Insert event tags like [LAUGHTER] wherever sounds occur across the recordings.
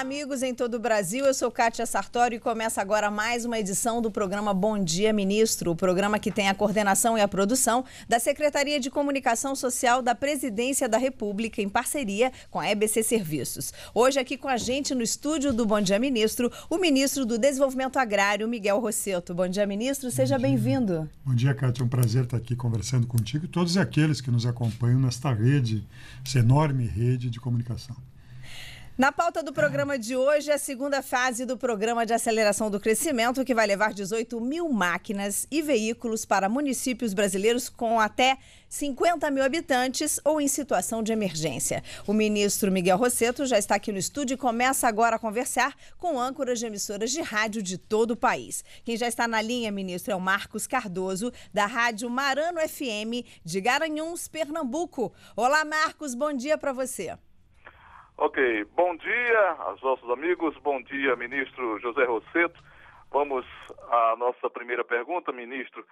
Olá, amigos em todo o Brasil. Eu sou Kátia Sartori e começa agora mais uma edição do programa Bom Dia Ministro, o programa que tem a coordenação e a produção da Secretaria de Comunicação Social da Presidência da República em parceria com a EBC Serviços. Hoje aqui com a gente no estúdio do Bom Dia Ministro, o ministro do Desenvolvimento Agrário, Miguel Rosseto. Bom dia, ministro. Seja bem-vindo. Bom dia, Kátia. É um prazer estar aqui conversando contigo e todos aqueles que nos acompanham nesta rede, essa enorme rede de comunicação. Na pauta do programa de hoje, é a segunda fase do programa de aceleração do crescimento, que vai levar 18 mil máquinas e veículos para municípios brasileiros com até 50 mil habitantes ou em situação de emergência. O ministro Miguel Rosseto já está aqui no estúdio e começa agora a conversar com âncoras de emissoras de rádio de todo o país. Quem já está na linha, ministro, é o Marcos Cardoso, da Rádio Marano FM, de Garanhuns, Pernambuco. Olá, Marcos, bom dia para você. Ok, bom dia aos nossos amigos, bom dia, ministro José Rosseto. Vamos à nossa primeira pergunta, ministro.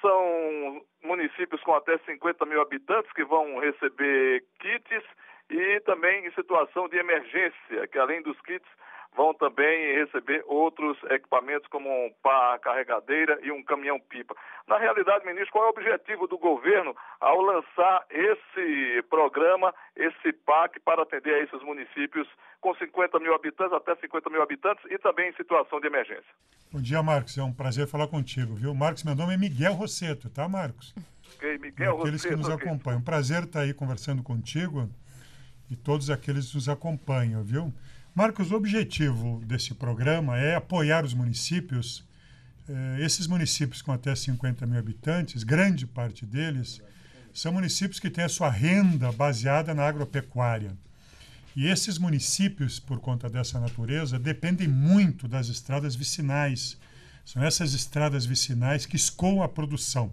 São municípios com até 50 mil habitantes que vão receber kits e também em situação de emergência, que além dos kits vão também receber outros equipamentos como um pá carregadeira e um caminhão-pipa. Na realidade, ministro, qual é o objetivo do governo ao lançar esse programa, esse PAC, para atender a esses municípios com 50 mil habitantes, até 50 mil habitantes e também em situação de emergência? Bom dia, Marcos. É um prazer falar contigo, viu? Marcos, meu nome é Miguel Rosseto, tá, Marcos? Ok, Miguel Aqueles Rosseto, que nos okay. acompanham. Prazer estar tá aí conversando contigo e todos aqueles que nos acompanham, viu? Marcos, o objetivo desse programa é apoiar os municípios, eh, esses municípios com até 50 mil habitantes, grande parte deles, são municípios que têm a sua renda baseada na agropecuária. E esses municípios, por conta dessa natureza, dependem muito das estradas vicinais. São essas estradas vicinais que escoam a produção.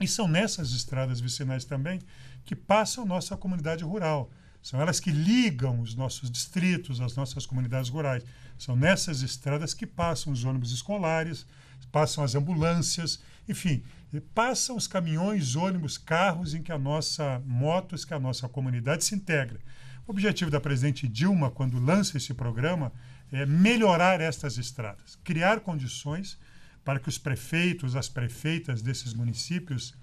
E são nessas estradas vicinais também que passa a nossa comunidade rural são elas que ligam os nossos distritos, as nossas comunidades rurais. São nessas estradas que passam os ônibus escolares, passam as ambulâncias, enfim, passam os caminhões, ônibus, carros em que a nossa motos, que a nossa comunidade se integra. O objetivo da presidente Dilma, quando lança esse programa, é melhorar estas estradas, criar condições para que os prefeitos, as prefeitas desses municípios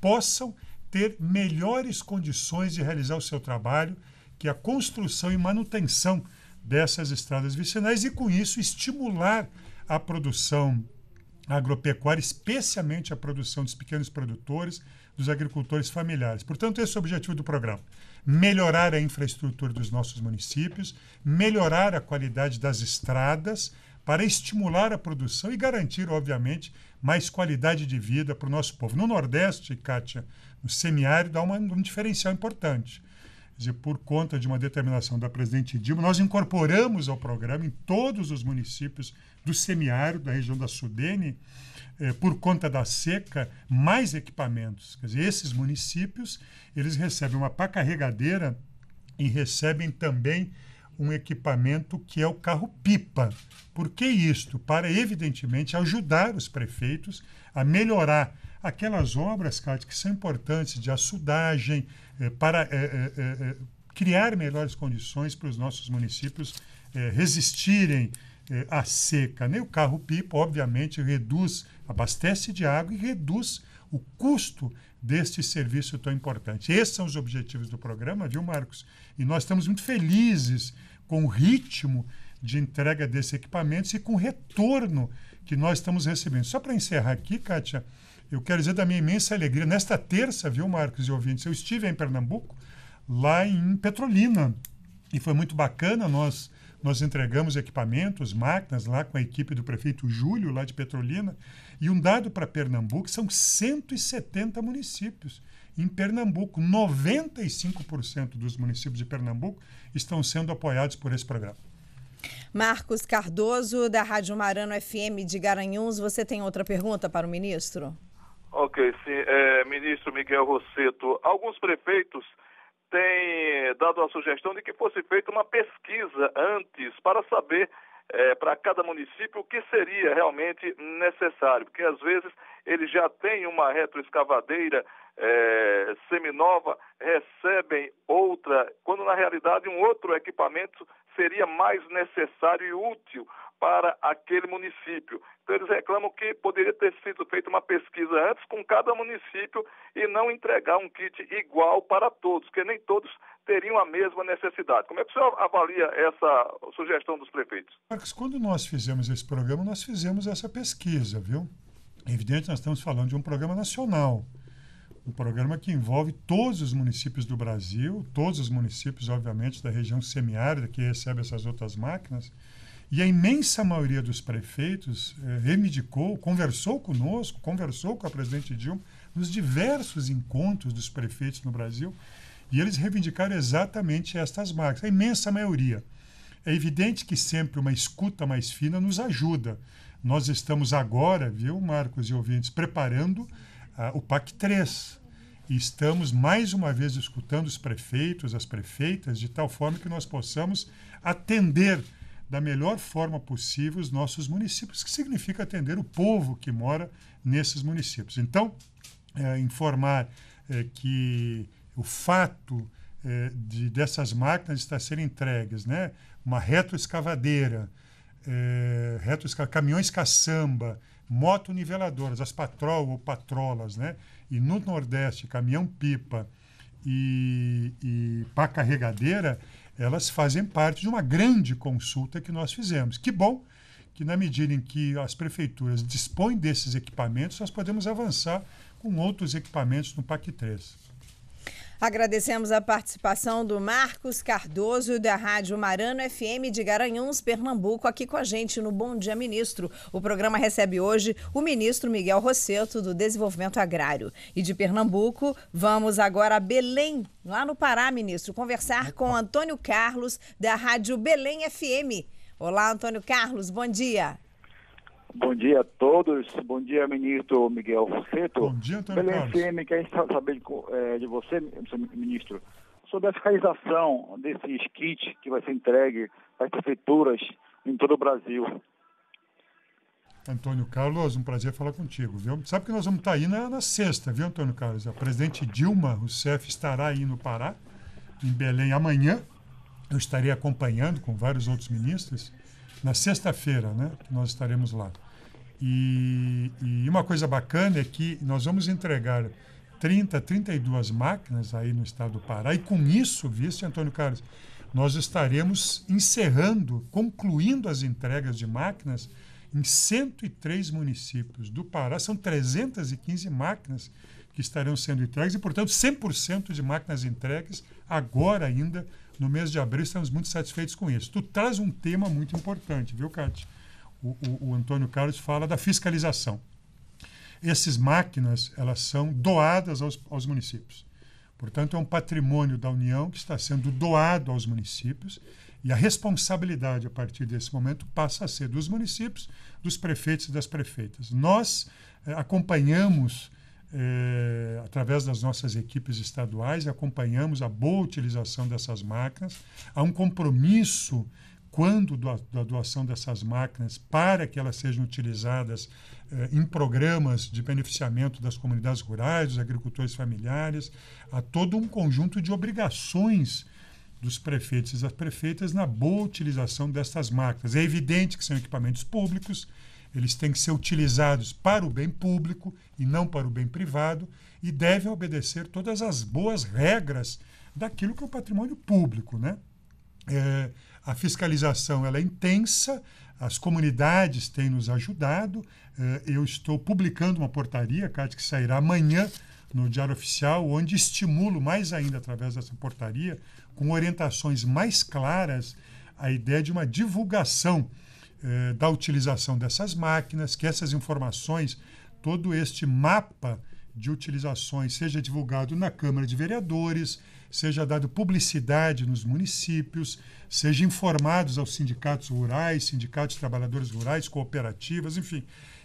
possam ter melhores condições de realizar o seu trabalho, que é a construção e manutenção dessas estradas vicinais e, com isso, estimular a produção agropecuária, especialmente a produção dos pequenos produtores, dos agricultores familiares. Portanto, esse é o objetivo do programa: melhorar a infraestrutura dos nossos municípios, melhorar a qualidade das estradas para estimular a produção e garantir, obviamente, mais qualidade de vida para o nosso povo. No Nordeste, Kátia, no semiárido há uma, um diferencial importante. Quer dizer, por conta de uma determinação da presidente Dilma, nós incorporamos ao programa em todos os municípios do semiárido, da região da Sudene, eh, por conta da seca, mais equipamentos. Quer dizer, esses municípios eles recebem uma pá carregadeira e recebem também um equipamento que é o carro-pipa. Por que isto? Para, evidentemente, ajudar os prefeitos a melhorar aquelas obras, Cátia, que são importantes de assudagem, eh, para eh, eh, criar melhores condições para os nossos municípios resistirem à seca. Nem o carro-pipa, obviamente, reduz, abastece de água e reduz o custo deste serviço tão importante. Esses são os objetivos do programa, viu, Marcos? E nós estamos muito felizes com o ritmo de entrega desses equipamentos e com o retorno que nós estamos recebendo. Só para encerrar aqui, Kátia, eu quero dizer da minha imensa alegria. Nesta terça, viu, Marcos e ouvintes, eu estive em Pernambuco, lá em Petrolina. E foi muito bacana, nós nós entregamos equipamentos, máquinas lá com a equipe do prefeito Júlio, lá de Petrolina. E um dado para Pernambuco são 170 municípios. Em Pernambuco, 95% dos municípios de Pernambuco estão sendo apoiados por esse programa. Marcos Cardoso, da Rádio Marano FM de Garanhuns, você tem outra pergunta para o ministro? Ok, sim. É, ministro Miguel Rosseto, alguns prefeitos têm eh, dado a sugestão de que fosse feita uma pesquisa antes para saber é, para cada município o que seria realmente necessário, porque às vezes ele já tem uma retroescavadeira é, seminova, recebem outra, quando na realidade um outro equipamento seria mais necessário e útil para aquele município. Então, eles reclamam que poderia ter sido feita uma pesquisa antes com cada município e não entregar um kit igual para todos, porque nem todos teriam a mesma necessidade. Como é que o senhor avalia essa sugestão dos prefeitos? Marcos, quando nós fizemos esse programa, nós fizemos essa pesquisa, viu? É evidente, nós estamos falando de um programa nacional, um programa que envolve todos os municípios do Brasil, todos os municípios, obviamente, da região semiárida que recebe essas outras máquinas, e a imensa maioria dos prefeitos eh, reivindicou, conversou conosco, conversou com a presidente Dilma nos diversos encontros dos prefeitos no Brasil, e eles reivindicaram exatamente estas marcas, a imensa maioria. É evidente que sempre uma escuta mais fina nos ajuda. Nós estamos agora, viu, Marcos e ouvintes, preparando ah, o PAC 3. E estamos mais uma vez escutando os prefeitos, as prefeitas, de tal forma que nós possamos atender da melhor forma possível os nossos municípios, que significa atender o povo que mora nesses municípios. Então, é, informar é, que o fato é, de dessas máquinas estar sendo entregues, né, uma retroescavadeira, é, retroesca caminhões caçamba, niveladoras, as patrol ou patrolas, né, e no Nordeste, caminhão-pipa e, e pá carregadeira, elas fazem parte de uma grande consulta que nós fizemos. Que bom que, na medida em que as prefeituras dispõem desses equipamentos, nós podemos avançar com outros equipamentos no PAC 3. Agradecemos a participação do Marcos Cardoso da Rádio Marano FM de Garanhuns, Pernambuco, aqui com a gente no Bom Dia Ministro. O programa recebe hoje o ministro Miguel Rosseto do Desenvolvimento Agrário. E de Pernambuco, vamos agora a Belém, lá no Pará, ministro, conversar com Antônio Carlos da Rádio Belém FM. Olá, Antônio Carlos, bom dia. Bom dia a todos. Bom dia, ministro Miguel Fuxeto. Bom dia, Antônio Pela Carlos. FM, quer saber de, eh, é, de você, ministro, sobre a fiscalização desses kits que vai ser entregue às prefeituras em todo o Brasil. Antônio Carlos, um prazer falar contigo, viu? Sabe que nós vamos estar aí na, na sexta, viu, Antônio Carlos? A presidente Dilma Rousseff estará aí no Pará, em Belém, amanhã. Eu estarei acompanhando com vários outros ministros na sexta-feira, né? Nós estaremos lá. E, e, uma coisa bacana é que nós vamos entregar 30, 32 máquinas aí no estado do Pará. E com isso, vice Antônio Carlos, nós estaremos encerrando, concluindo as entregas de máquinas em 103 municípios do Pará. São 315 máquinas que estarão sendo entregues e, portanto, 100% de máquinas entregues agora ainda no mês de abril estamos muito satisfeitos com isso. Tu traz um tema muito importante, viu, Cátia? O, o, o Antônio Carlos fala da fiscalização. Essas máquinas, elas são doadas aos, aos municípios. Portanto, é um patrimônio da União que está sendo doado aos municípios e a responsabilidade a partir desse momento passa a ser dos municípios, dos prefeitos e das prefeitas. Nós eh, acompanhamos é, através das nossas equipes estaduais, acompanhamos a boa utilização dessas máquinas. Há um compromisso quando do, da doação dessas máquinas para que elas sejam utilizadas eh, em programas de beneficiamento das comunidades rurais, dos agricultores familiares, há todo um conjunto de obrigações dos prefeitos e das prefeitas na boa utilização destas máquinas. É evidente que são equipamentos públicos, eles têm que ser utilizados para o bem público e não para o bem privado e devem obedecer todas as boas regras daquilo que é o patrimônio público, né? É, a fiscalização ela é intensa, as comunidades têm nos ajudado. É, eu estou publicando uma portaria, Cátia, que sairá amanhã no Diário Oficial, onde estimulo mais ainda através dessa portaria, com orientações mais claras, a ideia de uma divulgação eh, da utilização dessas máquinas, que essas informações, todo este mapa de utilizações seja divulgado na Câmara de Vereadores, seja dado publicidade nos municípios, seja informados aos sindicatos rurais, sindicatos de trabalhadores rurais, cooperativas, enfim,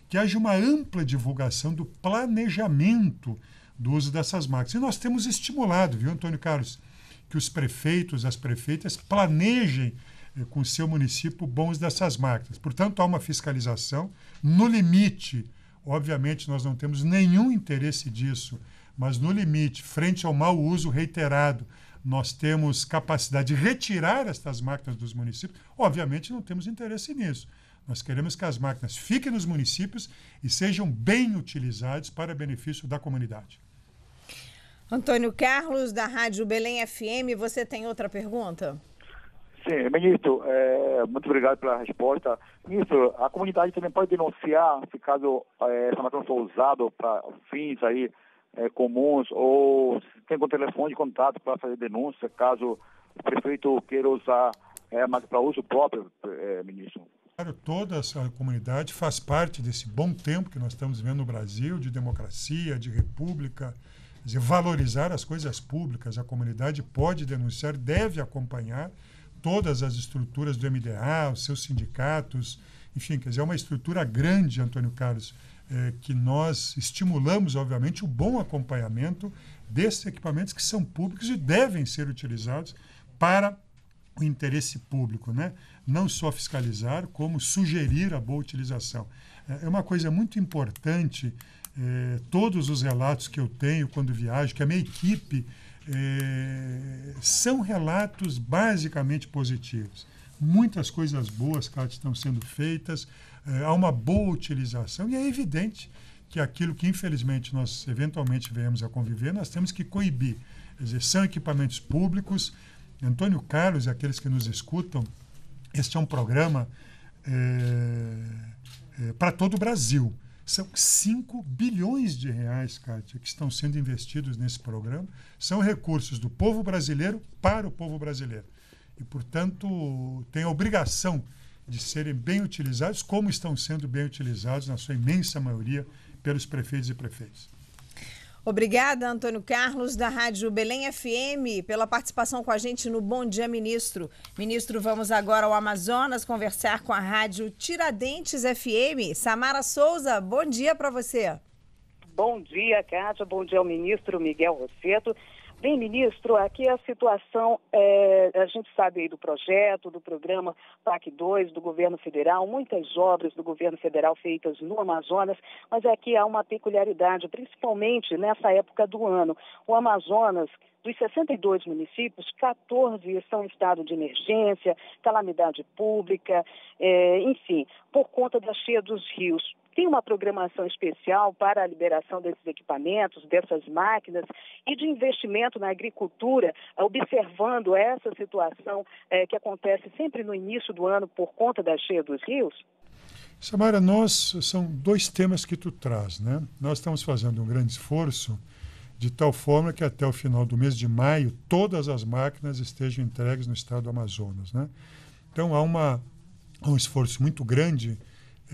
que haja uma ampla divulgação do planejamento do uso dessas máquinas. E nós temos estimulado, viu, Antônio Carlos, que os prefeitos, as prefeitas planejem é, com o seu município bons dessas máquinas. Portanto, há uma fiscalização no limite. Obviamente, nós não temos nenhum interesse disso, mas no limite, frente ao mau uso reiterado, nós temos capacidade de retirar estas máquinas dos municípios. Obviamente, não temos interesse nisso. Nós queremos que as máquinas fiquem nos municípios e sejam bem utilizadas para benefício da comunidade. Antônio Carlos, da Rádio Belém FM, você tem outra pergunta? Sim, ministro, é, muito obrigado pela resposta. Ministro, a comunidade também pode denunciar se caso é, essa máquina for usada para fins aí é, comuns ou tem algum telefone de contato para fazer denúncia caso o prefeito queira usar é, máquina para uso próprio, é, ministro. Claro, toda essa comunidade faz parte desse bom tempo que nós estamos vivendo no Brasil, de democracia, de república. dizer, valorizar as coisas públicas, a comunidade pode denunciar, deve acompanhar todas as estruturas do MDA, os seus sindicatos, enfim, quer dizer, é uma estrutura grande, Antônio Carlos, é, que nós estimulamos, obviamente, o bom acompanhamento desses equipamentos que são públicos e devem ser utilizados para o interesse público, né? não só fiscalizar, como sugerir a boa utilização. É, é uma coisa muito importante, é, todos os relatos que eu tenho quando viajo, que a minha equipe é, são relatos basicamente positivos. Muitas coisas boas, estão sendo feitas, é, há uma boa utilização e é evidente que aquilo que infelizmente nós eventualmente viemos a conviver, nós temos que coibir. Quer dizer, são equipamentos públicos. Antônio Carlos e aqueles que nos escutam, este é um programa é, é, para todo o Brasil. São 5 bilhões de reais, Kátia, que estão sendo investidos nesse programa. São recursos do povo brasileiro para o povo brasileiro. E, portanto, tem a obrigação de serem bem utilizados, como estão sendo bem utilizados, na sua imensa maioria, pelos prefeitos e prefeitas. Obrigada, Antônio Carlos, da Rádio Belém FM, pela participação com a gente no Bom Dia Ministro. Ministro, vamos agora ao Amazonas conversar com a Rádio Tiradentes FM. Samara Souza, bom dia para você. Bom dia, Cátia. Bom dia ao ministro Miguel Rosseto Bem, ministro, aqui a situação, é, a gente sabe aí do projeto, do programa PAC 2 do governo federal, muitas obras do governo federal feitas no Amazonas, mas aqui é há uma peculiaridade, principalmente nessa época do ano. O Amazonas, dos 62 municípios, 14 estão em estado de emergência, calamidade pública, é, enfim, por conta da cheia dos rios tem uma programação especial para a liberação desses equipamentos, dessas máquinas e de investimento na agricultura, observando essa situação é, que acontece sempre no início do ano por conta da cheia dos rios? Samara, nós são dois temas que tu traz, né? Nós estamos fazendo um grande esforço de tal forma que até o final do mês de maio todas as máquinas estejam entregues no estado do Amazonas, né? Então há uma há um esforço muito grande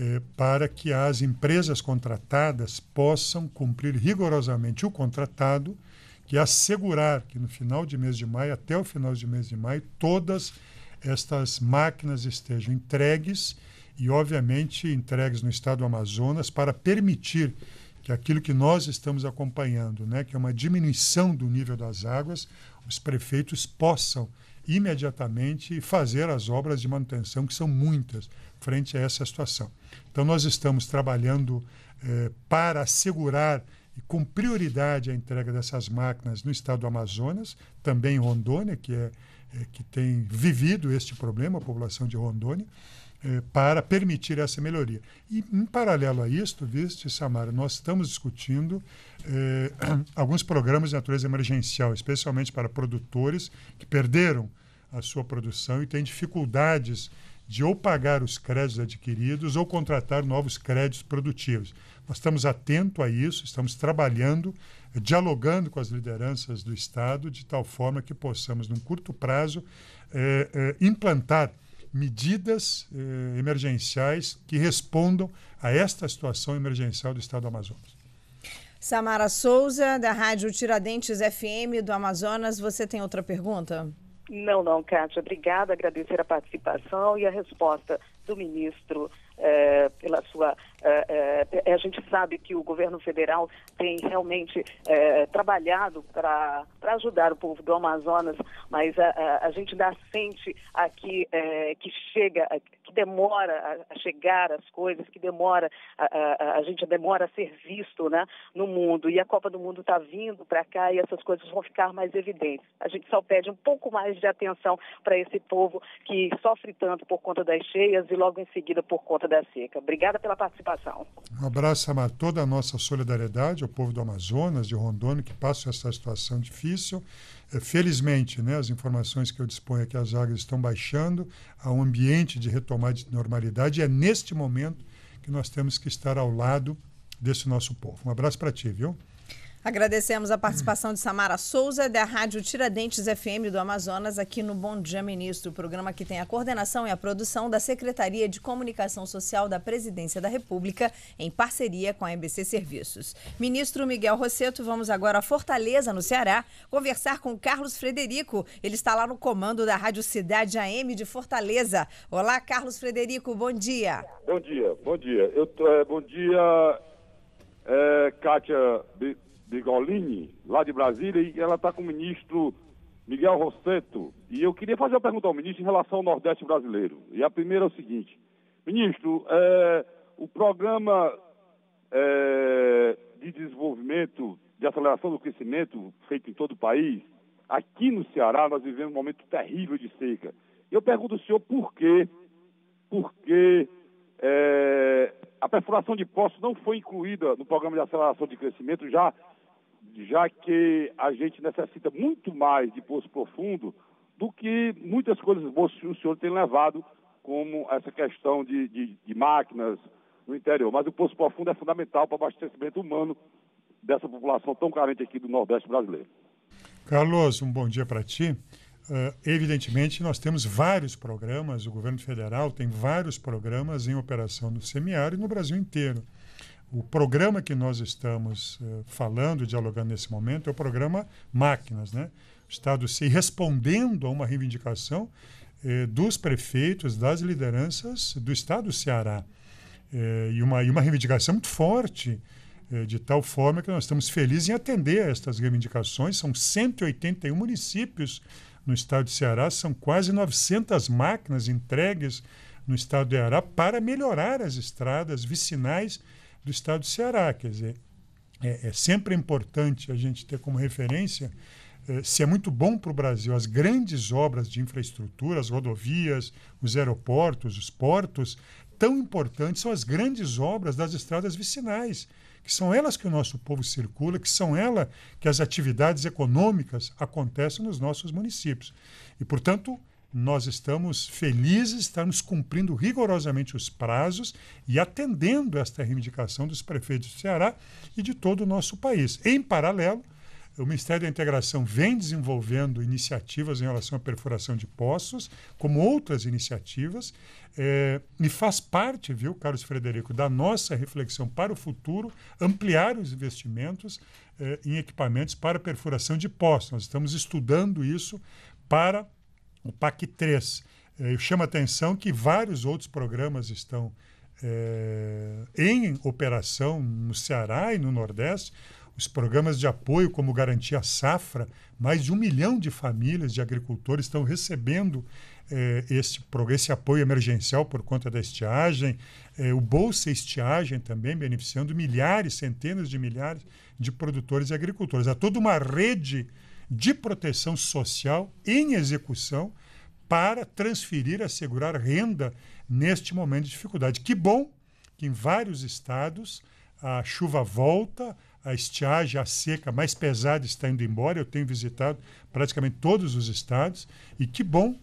eh, para que as empresas contratadas possam cumprir rigorosamente o contratado, que é assegurar que no final de mês de maio, até o final de mês de maio, todas estas máquinas estejam entregues e, obviamente, entregues no estado do Amazonas para permitir que aquilo que nós estamos acompanhando, né, que é uma diminuição do nível das águas, os prefeitos possam imediatamente fazer as obras de manutenção, que são muitas, frente a essa situação. Então, nós estamos trabalhando eh, para assegurar e com prioridade a entrega dessas máquinas no estado do Amazonas, também em Rondônia, que, é, eh, que tem vivido este problema, a população de Rondônia. Eh, para permitir essa melhoria. E, em paralelo a isto, viste, Samara, nós estamos discutindo eh, [CLEARS THROAT] alguns programas de natureza emergencial, especialmente para produtores que perderam a sua produção e têm dificuldades de ou pagar os créditos adquiridos ou contratar novos créditos produtivos. Nós estamos atentos a isso, estamos trabalhando, eh, dialogando com as lideranças do Estado, de tal forma que possamos, num curto prazo, eh, eh, implantar medidas eh, emergenciais que respondam a esta situação emergencial do Estado do Amazonas. Samara Souza, da Rádio Tiradentes FM do Amazonas, você tem outra pergunta? Não, não, Kátia. Obrigada. Agradecer a participação e a resposta do ministro é, pela sua. É, é, é, a gente sabe que o governo federal tem realmente é, trabalhado para ajudar o povo do Amazonas, mas a, a, a gente dá sente aqui é, que chega, que demora a, chegar as coisas, que demora, a, a, gente demora a ser visto né, no mundo. E a Copa do Mundo está vindo para cá e essas coisas vão ficar mais evidentes. A gente só pede um pouco mais de atenção para esse povo que sofre tanto por conta das cheias e logo em seguida por conta conta da seca. Obrigada pela participação. Um abraço a toda a nossa solidariedade ao povo do Amazonas, de Rondônia, que passa essa situação difícil. É, felizmente, né, as informações que eu disponho é que as águas estão baixando, há um ambiente de retomada de normalidade e é neste momento que nós temos que estar ao lado desse nosso povo. Um abraço para ti, viu? Agradecemos a participação de Samara Souza, da Rádio Tiradentes FM do Amazonas, aqui no Bom Dia Ministro, o programa que tem a coordenação e a produção da Secretaria de Comunicação Social da Presidência da República, em parceria com a MBC Serviços. Ministro Miguel Rosseto, vamos agora a Fortaleza, no Ceará, conversar com Carlos Frederico. Ele está lá no comando da Rádio Cidade AM de Fortaleza. Olá, Carlos Frederico, bom dia. Bom dia, bom dia. Eu, é, bom dia, é, Kátia. Bigolini, lá de Brasília, e ela está com o ministro Miguel Rosseto. E eu queria fazer uma pergunta ao ministro em relação ao Nordeste brasileiro. E a primeira é o seguinte: ministro, é, o programa é, de desenvolvimento, de aceleração do crescimento feito em todo o país, aqui no Ceará nós vivemos um momento terrível de seca. Eu pergunto ao senhor por quê? Porque é, a perfuração de poços não foi incluída no programa de aceleração de crescimento já já que a gente necessita muito mais de Poço Profundo do que muitas coisas boas que o senhor tem levado, como essa questão de, de, de máquinas no interior. Mas o Poço Profundo é fundamental para o abastecimento humano dessa população tão carente aqui do Nordeste brasileiro. Carlos, um bom dia para ti. Uh, evidentemente, nós temos vários programas, o governo federal tem vários programas em operação no semiárido e no Brasil inteiro o programa que nós estamos uh, falando, dialogando nesse momento, é o programa Máquinas, né? O Estado se respondendo a uma reivindicação eh, dos prefeitos, das lideranças do Estado do Ceará. Eh, e, uma, e uma reivindicação muito forte, eh, de tal forma que nós estamos felizes em atender a estas reivindicações. São 181 municípios no Estado do Ceará, são quase 900 máquinas entregues no Estado do Ceará para melhorar as estradas vicinais do estado do Ceará. Quer dizer, é, é sempre importante a gente ter como referência é, se é muito bom para o Brasil as grandes obras de infraestrutura, as rodovias, os aeroportos, os portos, tão importantes são as grandes obras das estradas vicinais, que são elas que o nosso povo circula, que são elas que as atividades econômicas acontecem nos nossos municípios. E, portanto, nós estamos felizes, estamos cumprindo rigorosamente os prazos e atendendo esta reivindicação dos prefeitos do Ceará e de todo o nosso país. Em paralelo, o Ministério da Integração vem desenvolvendo iniciativas em relação à perfuração de poços, como outras iniciativas, é, e faz parte, viu, Carlos Frederico, da nossa reflexão para o futuro ampliar os investimentos é, em equipamentos para perfuração de poços. Nós estamos estudando isso para o PAC 3. Eh, a atenção que vários outros programas estão é, em operação no Ceará e no Nordeste. Os programas de apoio, como Garantia Safra, mais de um milhão de famílias de agricultores estão recebendo é, esse, esse apoio emergencial por conta da estiagem. É, o Bolsa Estiagem também beneficiando milhares, centenas de milhares de produtores e agricultores. Há toda uma rede de proteção social em execução para transferir, assegurar renda neste momento de dificuldade. Que bom que em vários estados a chuva volta, a estiagem, a seca mais pesada está indo embora. Eu tenho visitado praticamente todos os estados e que bom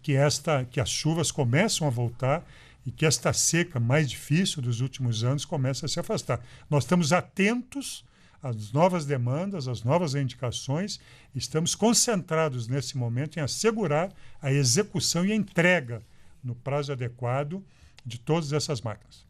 que esta que as chuvas começam a voltar e que esta seca mais difícil dos últimos anos começa a se afastar. Nós estamos atentos as novas demandas, as novas indicações. Estamos concentrados nesse momento em assegurar a execução e a entrega no prazo adequado de todas essas máquinas.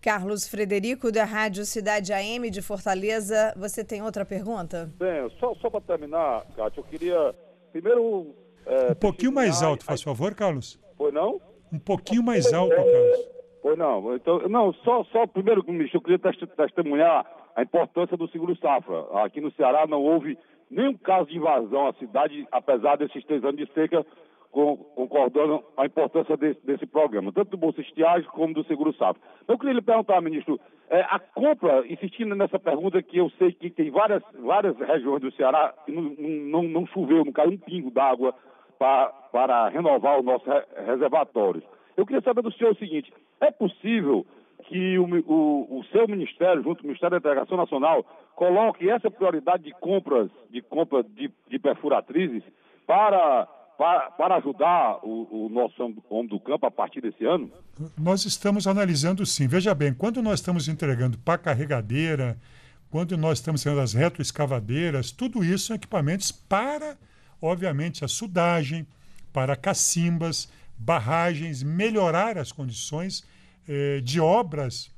Carlos Frederico, da Rádio Cidade AM de Fortaleza, você tem outra pergunta? Bem, só, só para terminar, Cátia, eu queria primeiro. É, um pouquinho mais alto, faz favor, Carlos. Foi não? Um pouquinho mais alto, Carlos. Pois não, então, não, só, só primeiro, eu queria testemunhar a importância do seguro safra. Aqui no Ceará não houve nenhum caso de invasão à cidade, apesar desses três anos de seca, concordando a importância desse, desse programa, tanto do Bolsa Estiagem como do Seguro Safra. Eu queria lhe perguntar, ministro, é, a compra, insistindo nessa pergunta, que eu sei que tem várias, várias regiões do Ceará que não, não, não choveu, não caiu um pingo d'água para, para renovar os nossos reservatórios. Eu queria saber do senhor o seguinte, é possível que o, o, o, seu ministério, junto ao Ministério da Integração Nacional, coloque essa prioridade de compras, de compra de, de perfuratrizes para, para, para ajudar o, o nosso homem do campo a partir desse ano? Nós estamos analisando sim. Veja bem, quando nós estamos entregando para carregadeira, quando nós estamos sendo as retroescavadeiras, tudo isso são equipamentos para, obviamente, a sudagem, para cacimbas, barragens, melhorar as condições eh, de obras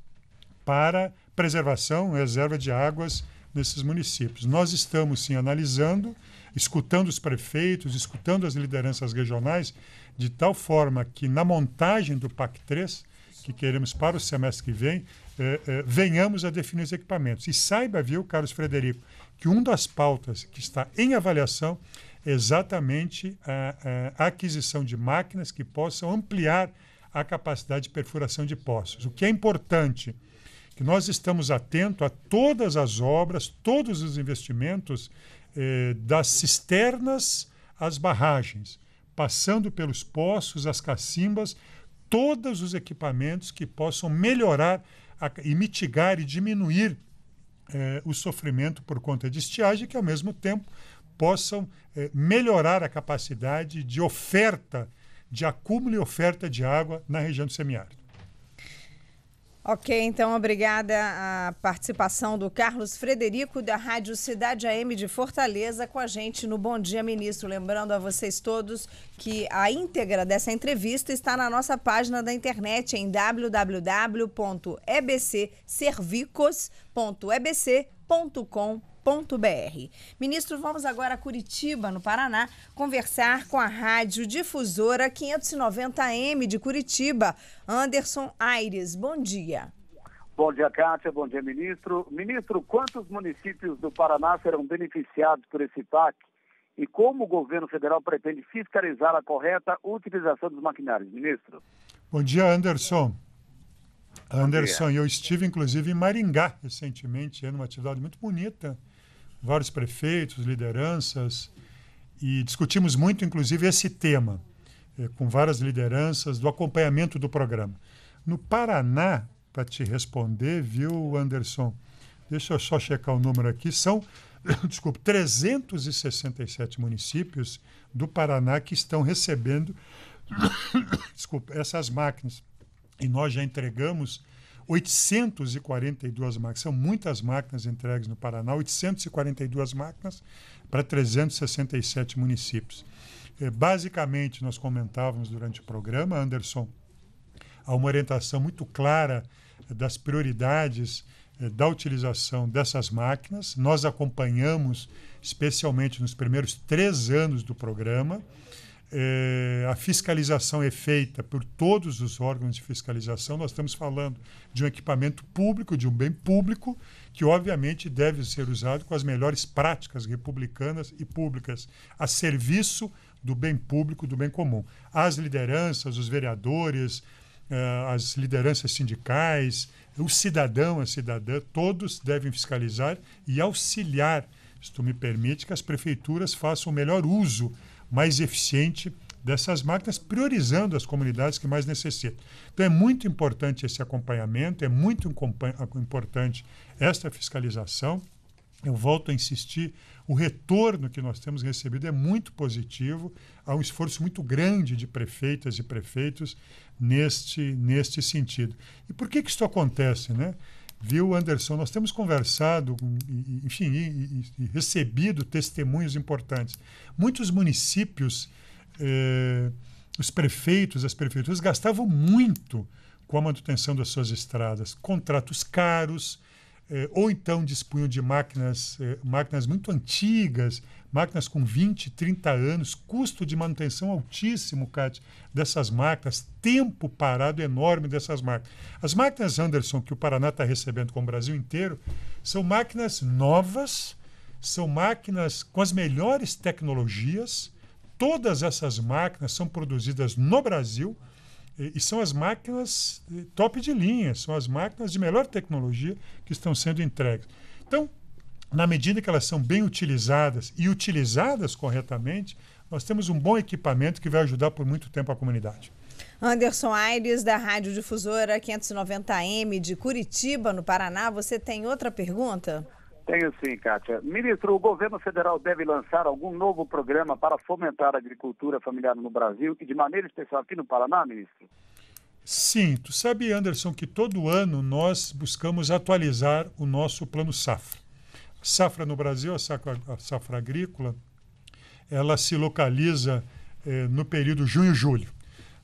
para preservação, reserva de águas nesses municípios. Nós estamos, sim, analisando, escutando os prefeitos, escutando as lideranças regionais, de tal forma que na montagem do PAC 3, que queremos para o semestre que vem, eh, eh, venhamos a definir os equipamentos. E saiba, viu, Carlos Frederico, que uma das pautas que está em avaliação é exatamente a, a aquisição de máquinas que possam ampliar a capacidade de perfuração de poços. O que é importante que nós estamos atentos a todas as obras, todos os investimentos eh, das cisternas às barragens, passando pelos poços, as cacimbas, todos os equipamentos que possam melhorar a, e mitigar e diminuir eh, o sofrimento por conta de estiagem, que ao mesmo tempo possam eh, melhorar a capacidade de oferta de acúmulo e oferta de água na região do semiárido. Ok, então obrigada a participação do Carlos Frederico da Rádio Cidade AM de Fortaleza com a gente no Bom Dia Ministro. Lembrando a vocês todos que a íntegra dessa entrevista está na nossa página da internet em www.ebcservicos.ebc.com.br Ministro, vamos agora a Curitiba, no Paraná, conversar com a Rádio Difusora 590M de Curitiba, Anderson Aires. Bom dia. Bom dia, Kátia. Bom dia, ministro. Ministro, quantos municípios do Paraná serão beneficiados por esse PAC? E como o governo federal pretende fiscalizar a correta utilização dos maquinários, ministro? Bom dia, Anderson. Anderson, eu estive inclusive em Maringá recentemente, é numa atividade muito bonita vários prefeitos, lideranças, e discutimos muito, inclusive, esse tema eh, com várias lideranças do acompanhamento do programa. No Paraná, para te responder, viu, Anderson? Deixa eu só checar o número aqui. São, [COUGHS] desculpe, 367 municípios do Paraná que estão recebendo [COUGHS] desculpa, essas máquinas. E nós já entregamos 842 máquinas. São muitas máquinas entregues no Paraná, 842 máquinas para 367 municípios. É, basicamente, nós comentávamos durante o programa, Anderson, há uma orientação muito clara eh, das prioridades eh, da utilização dessas máquinas. Nós acompanhamos, especialmente nos primeiros três anos do programa, eh, a fiscalização é feita por todos os órgãos de fiscalização, nós estamos falando de um equipamento público, de um bem público, que obviamente deve ser usado com as melhores práticas republicanas e públicas, a serviço do bem público, do bem comum. As lideranças, os vereadores, eh, as lideranças sindicais, o cidadão, a cidadã, todos devem fiscalizar e auxiliar, se tu me permite, que as prefeituras façam o melhor uso mais eficiente dessas máquinas, priorizando as comunidades que mais necessitam. Então, é muito importante esse acompanhamento, é muito importante esta fiscalização. Eu volto a insistir: o retorno que nós temos recebido é muito positivo. Há um esforço muito grande de prefeitas e prefeitos neste, neste sentido. E por que, que isso acontece? Né? Viu, Anderson? Nós temos conversado, enfim, e, e, e recebido testemunhos importantes. Muitos municípios, eh, os prefeitos, as prefeituras gastavam muito com a manutenção das suas estradas, contratos caros é, ou então dispunham de máquinas, é, máquinas muito antigas, máquinas com 20, 30 anos, custo de manutenção altíssimo, Kat, dessas máquinas, tempo parado enorme dessas máquinas. As máquinas Anderson que o Paraná está recebendo com o Brasil inteiro são máquinas novas, são máquinas com as melhores tecnologias. Todas essas máquinas são produzidas no Brasil e são as máquinas top de linha, são as máquinas de melhor tecnologia que estão sendo entregues. Então, na medida que elas são bem utilizadas e utilizadas corretamente, nós temos um bom equipamento que vai ajudar por muito tempo a comunidade. Anderson Aires, da Rádio Difusora 590M de Curitiba, no Paraná, você tem outra pergunta? Tenho sim, Kátia. Ministro, o governo federal deve lançar algum novo programa para fomentar a agricultura familiar no Brasil e de maneira especial aqui no Paraná, ministro? Sim, tu sabe, Anderson, que todo ano nós buscamos atualizar o nosso plano safra. A safra no Brasil, a safra, a safra agrícola, ela se localiza eh, no período junho-julho.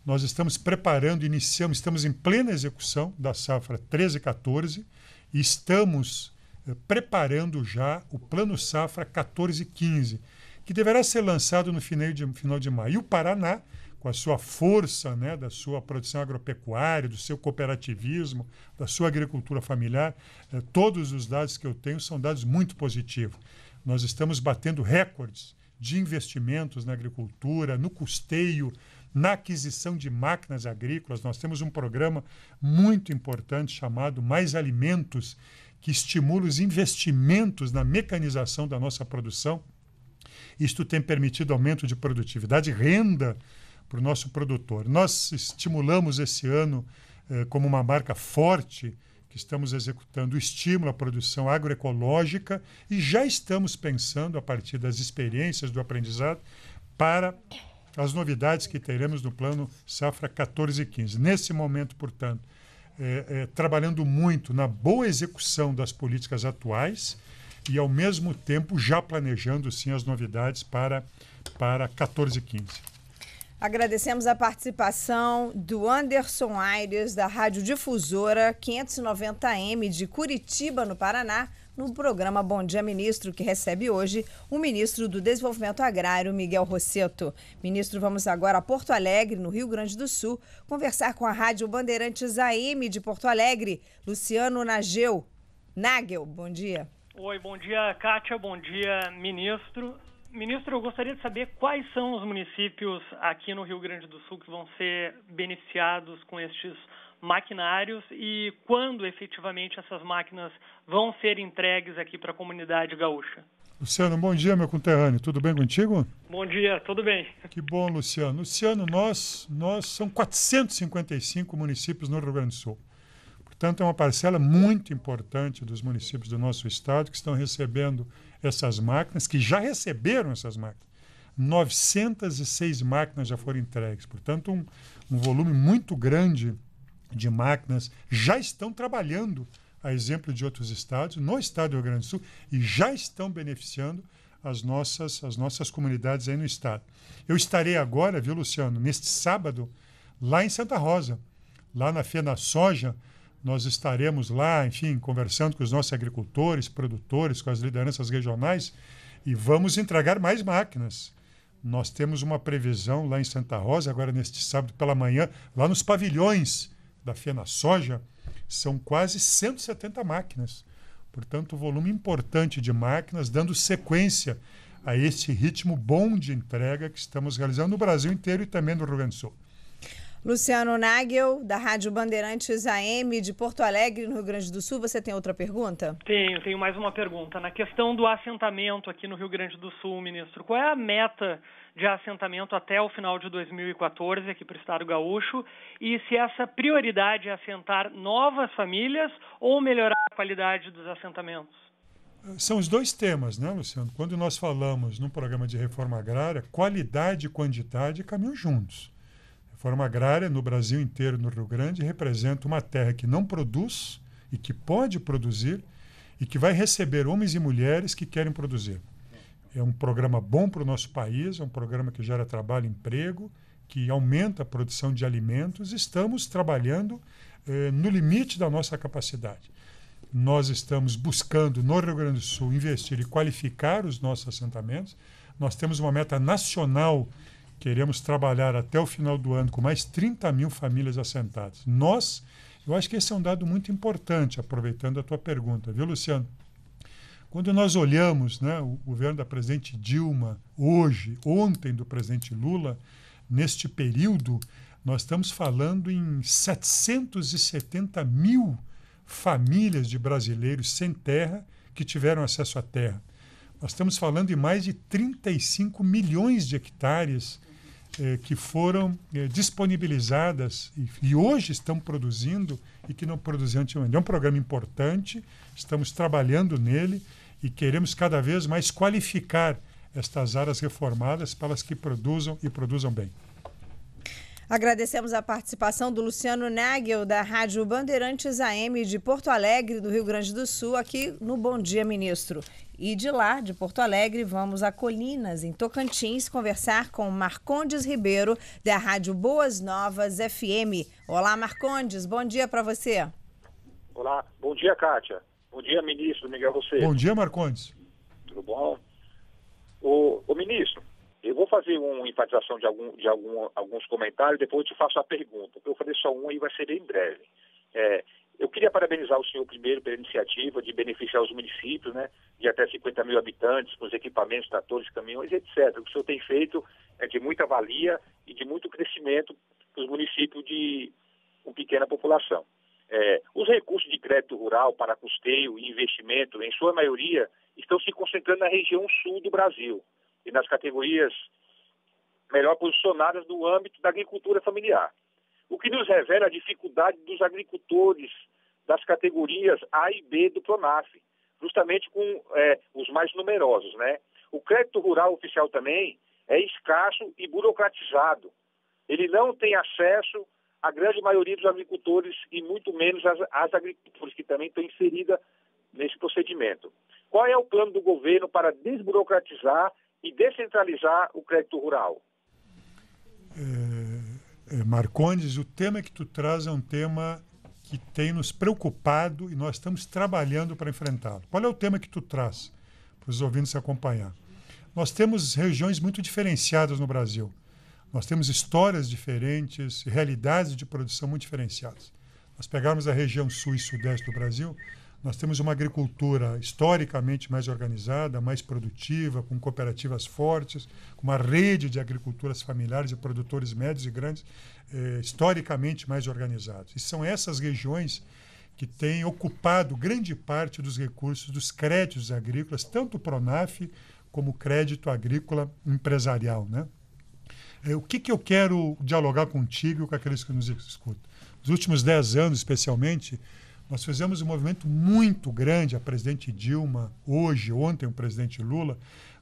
Nós estamos preparando, iniciamos, estamos em plena execução da safra 13-14 e estamos eh, preparando já o Plano Safra 14-15, que deverá ser lançado no final de, final de maio. E o Paraná, com a sua força né, da sua produção agropecuária, do seu cooperativismo, da sua agricultura familiar, eh, todos os dados que eu tenho são dados muito positivos. Nós estamos batendo recordes de investimentos na agricultura, no custeio, na aquisição de máquinas agrícolas. Nós temos um programa muito importante chamado Mais Alimentos, que estimula os investimentos na mecanização da nossa produção. Isto tem permitido aumento de produtividade e renda para o nosso produtor. Nós estimulamos esse ano, eh, como uma marca forte, que estamos executando o estímulo à produção agroecológica e já estamos pensando, a partir das experiências do aprendizado, para as novidades que teremos no plano Safra 14 e 15. Nesse momento, portanto, é, é, trabalhando muito na boa execução das políticas atuais e, ao mesmo tempo, já planejando sim as novidades para, para 14 e 15. Agradecemos a participação do Anderson Aires, da Rádio Difusora 590M de Curitiba, no Paraná, no programa Bom Dia Ministro, que recebe hoje o ministro do Desenvolvimento Agrário, Miguel Rosseto. Ministro, vamos agora a Porto Alegre, no Rio Grande do Sul, conversar com a Rádio Bandeirantes AM de Porto Alegre, Luciano Nagel. Nagel, bom dia. Oi, bom dia, Kátia, bom dia, ministro. Ministro, eu gostaria de saber quais são os municípios aqui no Rio Grande do Sul que vão ser beneficiados com estes maquinários e quando efetivamente essas máquinas vão ser entregues aqui para a comunidade gaúcha. Luciano, bom dia, meu conterrâneo. Tudo bem contigo? Bom dia, tudo bem. Que bom, Luciano. Luciano, nós, nós são 455 municípios no Rio Grande do Sul. Portanto, é uma parcela muito importante dos municípios do nosso estado que estão recebendo essas máquinas, que já receberam essas máquinas. 906 máquinas já foram entregues. Portanto, um, um volume muito grande de máquinas já estão trabalhando, a exemplo de outros estados, no estado do Rio Grande do Sul, e já estão beneficiando as nossas, as nossas comunidades aí no estado. Eu estarei agora, viu, Luciano, neste sábado, lá em Santa Rosa, lá na Fena Soja, nós estaremos lá, enfim, conversando com os nossos agricultores, produtores, com as lideranças regionais e vamos entregar mais máquinas. Nós temos uma previsão lá em Santa Rosa, agora neste sábado pela manhã, lá nos pavilhões da Fena Soja são quase 170 máquinas. Portanto, volume importante de máquinas, dando sequência a esse ritmo bom de entrega que estamos realizando no Brasil inteiro e também no Rio Grande do Sul. Luciano Nagel, da Rádio Bandeirantes AM de Porto Alegre, no Rio Grande do Sul. Você tem outra pergunta? Tenho, tenho mais uma pergunta. Na questão do assentamento aqui no Rio Grande do Sul, ministro, qual é a meta de assentamento até o final de 2014 aqui para o Estado Gaúcho e se essa prioridade é assentar novas famílias ou melhorar a qualidade dos assentamentos. São os dois temas, né, Luciano? Quando nós falamos num programa de reforma agrária, qualidade e quantidade caminham juntos. Reforma agrária no Brasil inteiro, no Rio Grande, representa uma terra que não produz e que pode produzir e que vai receber homens e mulheres que querem produzir. É um programa bom para o nosso país, é um programa que gera trabalho e emprego, que aumenta a produção de alimentos. Estamos trabalhando eh, no limite da nossa capacidade. Nós estamos buscando, no Rio Grande do Sul, investir e qualificar os nossos assentamentos. Nós temos uma meta nacional Queremos trabalhar até o final do ano com mais 30 mil famílias assentadas. Nós, eu acho que esse é um dado muito importante, aproveitando a tua pergunta, viu, Luciano? Quando nós olhamos né, o governo da presidente Dilma hoje, ontem do presidente Lula, neste período, nós estamos falando em 770 mil famílias de brasileiros sem terra que tiveram acesso à terra. Nós estamos falando em mais de 35 milhões de hectares eh, que foram eh, disponibilizadas e, e, hoje estão produzindo e que não produziam antigamente. É um programa importante, estamos trabalhando nele e queremos cada vez mais qualificar estas áreas reformadas para as que produzam e produzam bem. Agradecemos a participação do Luciano Nagel, da Rádio Bandeirantes AM de Porto Alegre, do Rio Grande do Sul, aqui no Bom Dia Ministro. E de lá, de Porto Alegre, vamos a Colinas, em Tocantins, conversar com Marcondes Ribeiro, da Rádio Boas Novas FM. Olá, Marcondes, bom dia para você. Olá, bom dia, Kátia. Bom dia, ministro Miguel Bom dia, Marcondes. Tudo bom? O, o ministro, eu vou fazer uma enfatização de, algum, de algum, alguns comentários, depois eu te faço a pergunta, porque eu falei só um e vai ser bem breve. É, eu queria parabenizar o senhor primeiro pela iniciativa de beneficiar os municípios, né, de até 50 mil habitantes, com os equipamentos, tratores, caminhões, etc. O que o senhor tem feito é de muita valia e de muito crescimento para os municípios de com pequena população. É, os recursos de crédito rural para custeio e investimento, em sua maioria, estão se concentrando na região sul do Brasil e nas categorias melhor posicionadas no âmbito da agricultura familiar. O que nos revela a dificuldade dos agricultores das categorias A e B do PRONAF, justamente com é, os mais numerosos. Né? O crédito rural oficial também é escasso e burocratizado. Ele não tem acesso a grande maioria dos agricultores e muito menos as, as agricultores, que também estão inseridas nesse procedimento. Qual é o plano do governo para desburocratizar e descentralizar o crédito rural? É, é, Marcondes, o tema que tu traz é um tema que tem nos preocupado e nós estamos trabalhando para enfrentá-lo. Qual é o tema que tu traz para os ouvintes acompanhar? Nós temos regiões muito diferenciadas no Brasil. Nós temos histórias diferentes, realidades de produção muito diferenciadas. Nós pegarmos a região sul e sudeste do Brasil, nós temos uma agricultura historicamente mais organizada, mais produtiva, com cooperativas fortes, com uma rede de agriculturas familiares e produtores médios e grandes, eh, historicamente mais organizados. E são essas regiões que têm ocupado grande parte dos recursos dos créditos agrícolas, tanto o PRONAF como o crédito agrícola empresarial, né? É, o que, que eu quero dialogar contigo e com aqueles que nos escutam? Nos últimos dez anos, especialmente, nós fizemos um movimento muito grande, a presidente Dilma, hoje, ontem, o presidente Lula,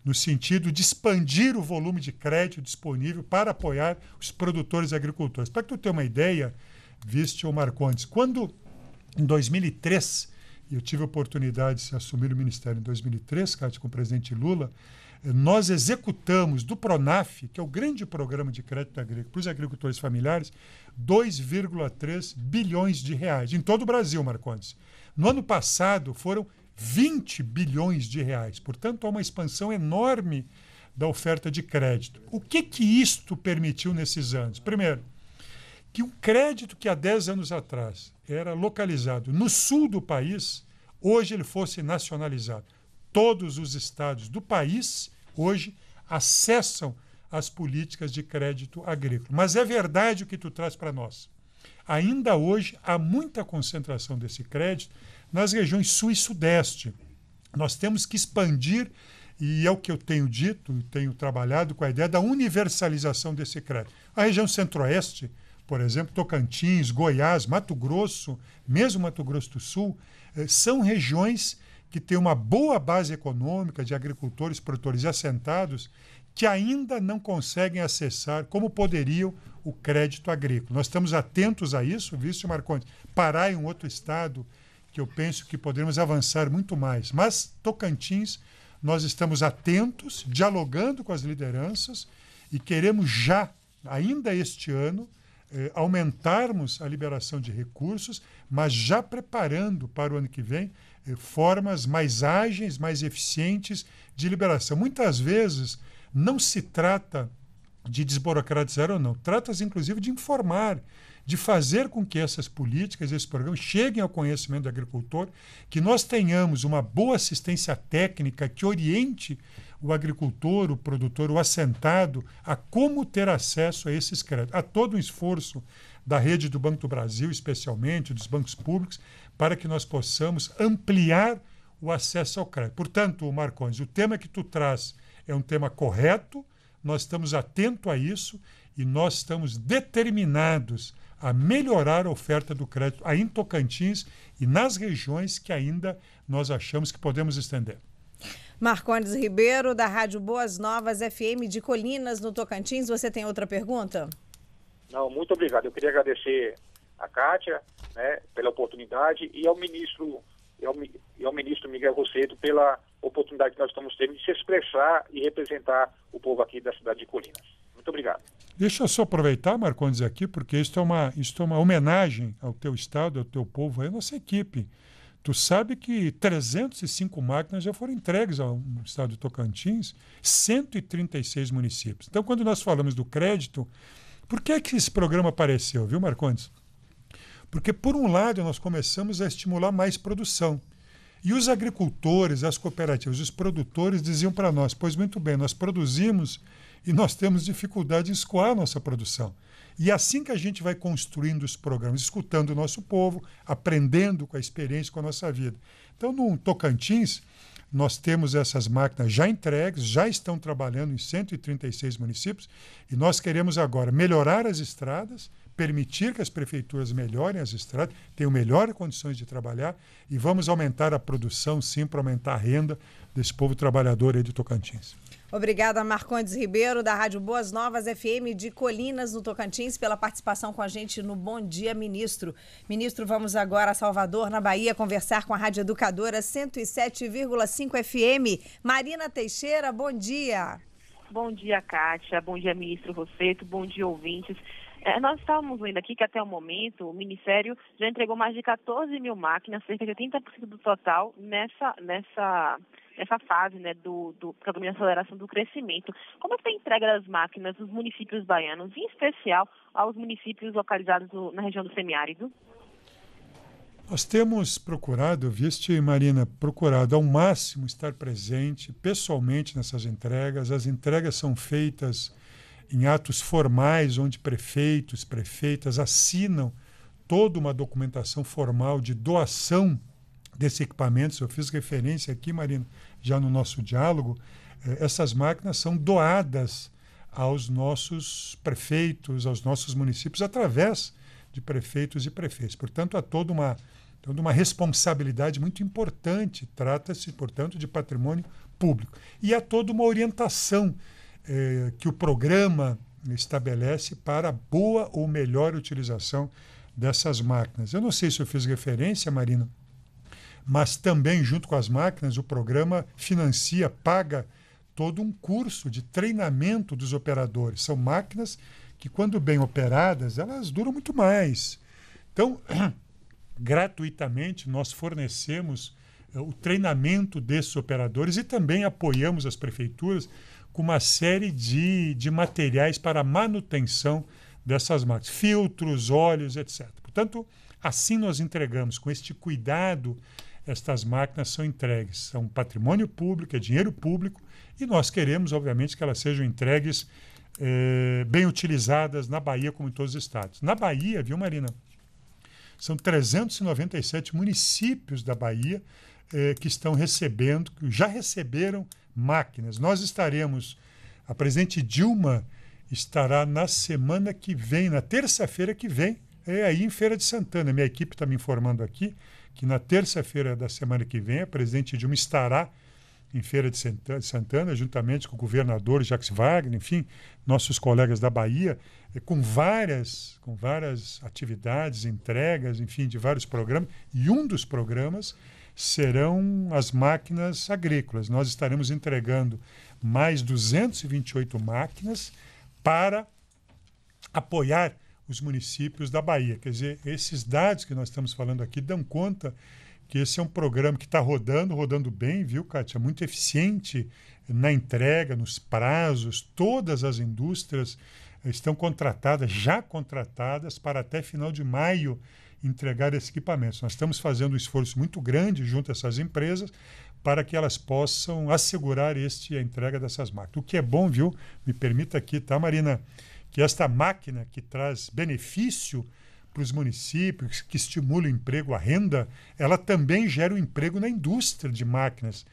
no sentido de expandir o volume de crédito disponível para apoiar os produtores agricultores. Para que tu tenha uma ideia, Vistio Marcondes, quando em 2003, eu tive a oportunidade de assumir o ministério em 2003, Cátia, com o presidente Lula, nós executamos do PRONAF, que é o grande programa de crédito agrícola para os agricultores familiares, 2,3 bilhões de reais em todo o Brasil, Marcondes. No ano passado foram 20 bilhões de reais. Portanto, há uma expansão enorme da oferta de crédito. O que que isto permitiu nesses anos? Primeiro, que um crédito que há 10 anos atrás era localizado no sul do país, hoje ele fosse nacionalizado todos os estados do país hoje acessam as políticas de crédito agrícola. Mas é verdade o que tu traz para nós. Ainda hoje há muita concentração desse crédito nas regiões sul e sudeste. Nós temos que expandir, e é o que eu tenho dito, e tenho trabalhado com a ideia da universalização desse crédito. A região centro-oeste, por exemplo, Tocantins, Goiás, Mato Grosso, mesmo Mato Grosso do Sul, eh, são regiões que tem uma boa base econômica de agricultores, produtores assentados, que ainda não conseguem acessar, como poderiam, o crédito agrícola. Nós estamos atentos a isso, vice Marcondes. Pará é um outro estado que eu penso que poderemos avançar muito mais. Mas Tocantins, nós estamos atentos, dialogando com as lideranças e queremos já, ainda este ano, eh, aumentarmos a liberação de recursos, mas já preparando para o ano que vem formas mais ágeis, mais eficientes de liberação. Muitas vezes não se trata de desburocratizar ou não, trata-se inclusive de informar, de fazer com que essas políticas, esses programas cheguem ao conhecimento do agricultor, que nós tenhamos uma boa assistência técnica que oriente o agricultor, o produtor, o assentado a como ter acesso a esses créditos. Há todo um esforço da rede do Banco do Brasil, especialmente dos bancos públicos, para que nós possamos ampliar o acesso ao crédito. Portanto, Marcones, o tema que tu traz é um tema correto, nós estamos atentos a isso e nós estamos determinados a melhorar a oferta do crédito aí em Tocantins e nas regiões que ainda nós achamos que podemos estender. Marcones Ribeiro, da Rádio Boas Novas FM de Colinas, no Tocantins. Você tem outra pergunta? Não, muito obrigado. Eu queria agradecer a Kátia, né, pela oportunidade e ao ministro, e ao, e ao ministro Miguel Rosseto pela oportunidade que nós estamos tendo de se expressar e representar o povo aqui da cidade de Colinas. Muito obrigado. Deixa eu só aproveitar, Marcondes, aqui, porque isso é uma, isso é uma homenagem ao teu Estado, ao teu povo, à nossa equipe. Tu sabe que 305 máquinas já foram entregues ao Estado de Tocantins, 136 municípios. Então, quando nós falamos do crédito, por que, é que esse programa apareceu, viu, Marcondes? Porque, por um lado, nós começamos a estimular mais produção. E os agricultores, as cooperativas, os produtores diziam para nós: pois muito bem, nós produzimos e nós temos dificuldade em escoar a nossa produção. E assim que a gente vai construindo os programas, escutando o nosso povo, aprendendo com a experiência, com a nossa vida. Então, no Tocantins, nós temos essas máquinas já entregues, já estão trabalhando em 136 municípios, e nós queremos agora melhorar as estradas, permitir que as prefeituras melhorem as estradas, tenham melhores condições de trabalhar e vamos aumentar a produção, sim, para aumentar a renda desse povo trabalhador aí de Tocantins. Obrigada, Marcondes Ribeiro, da Rádio Boas Novas FM de Colinas, no Tocantins, pela participação com a gente no Bom Dia, ministro. Ministro, vamos agora a Salvador, na Bahia, conversar com a Rádio Educadora 107,5 FM. Marina Teixeira, bom dia. Bom dia, Kátia. Bom dia, ministro Rosseto. Bom dia, ouvintes. É, nós estávamos vendo aqui que até o momento o Ministério já entregou mais de 14 mil máquinas, cerca de 80% do total nessa, nessa, nessa fase né, do, do programa de aceleração do crescimento. Como é que tá a entrega das máquinas nos municípios baianos, em especial aos municípios localizados no, na região do semiárido? Nós temos procurado, viste, Marina, procurado ao máximo estar presente pessoalmente nessas entregas. As entregas são feitas em atos formais, onde prefeitos, prefeitas assinam toda uma documentação formal de doação desse equipamento. Eu fiz referência aqui, Marina, já no nosso diálogo. Eh, essas máquinas são doadas aos nossos prefeitos, aos nossos municípios, através de prefeitos e prefeitos. Portanto, há toda uma, toda uma responsabilidade muito importante. Trata-se, portanto, de patrimônio público. E há toda uma orientação eh, que o programa estabelece para boa ou melhor utilização dessas máquinas. Eu não sei se eu fiz referência, Marina, mas também, junto com as máquinas, o programa financia, paga todo um curso de treinamento dos operadores. São máquinas que, quando bem operadas, elas duram muito mais. Então, [CLEARS THROAT] gratuitamente, nós fornecemos eh, o treinamento desses operadores e também apoiamos as prefeituras com uma série de, de materiais para manutenção dessas marcas, filtros, óleos, etc. Portanto, assim nós entregamos, com este cuidado, estas máquinas são entregues. São é patrimônio público, é dinheiro público, e nós queremos, obviamente, que elas sejam entregues eh, bem utilizadas na Bahia, como em todos os estados. Na Bahia, viu, Marina? São 397 municípios da Bahia eh, que estão recebendo, que já receberam máquinas. Nós estaremos, a presidente Dilma estará na semana que vem, na terça-feira que vem, é aí em Feira de Santana. Minha equipe está me informando aqui que na terça-feira da semana que vem a presidente Dilma estará em Feira de Santana, juntamente com o governador Jacques Wagner, enfim, nossos colegas da Bahia, é, com várias, com várias atividades, entregas, enfim, de vários programas. E um dos programas serão as máquinas agrícolas. Nós estaremos entregando mais 228 máquinas para apoiar os municípios da Bahia. Quer dizer, esses dados que nós estamos falando aqui dão conta que esse é um programa que está rodando, rodando bem, viu, Kátia? Muito eficiente na entrega, nos prazos, todas as indústrias eh, estão contratadas, já contratadas, para até final de maio entregar esses equipamentos. Nós estamos fazendo um esforço muito grande junto a essas empresas para que elas possam assegurar este, a entrega dessas máquinas. O que é bom, viu? Me permita aqui, tá, Marina? Que esta máquina que traz benefício para os municípios, que estimula o emprego, a renda, ela também gera o um emprego na indústria de máquinas.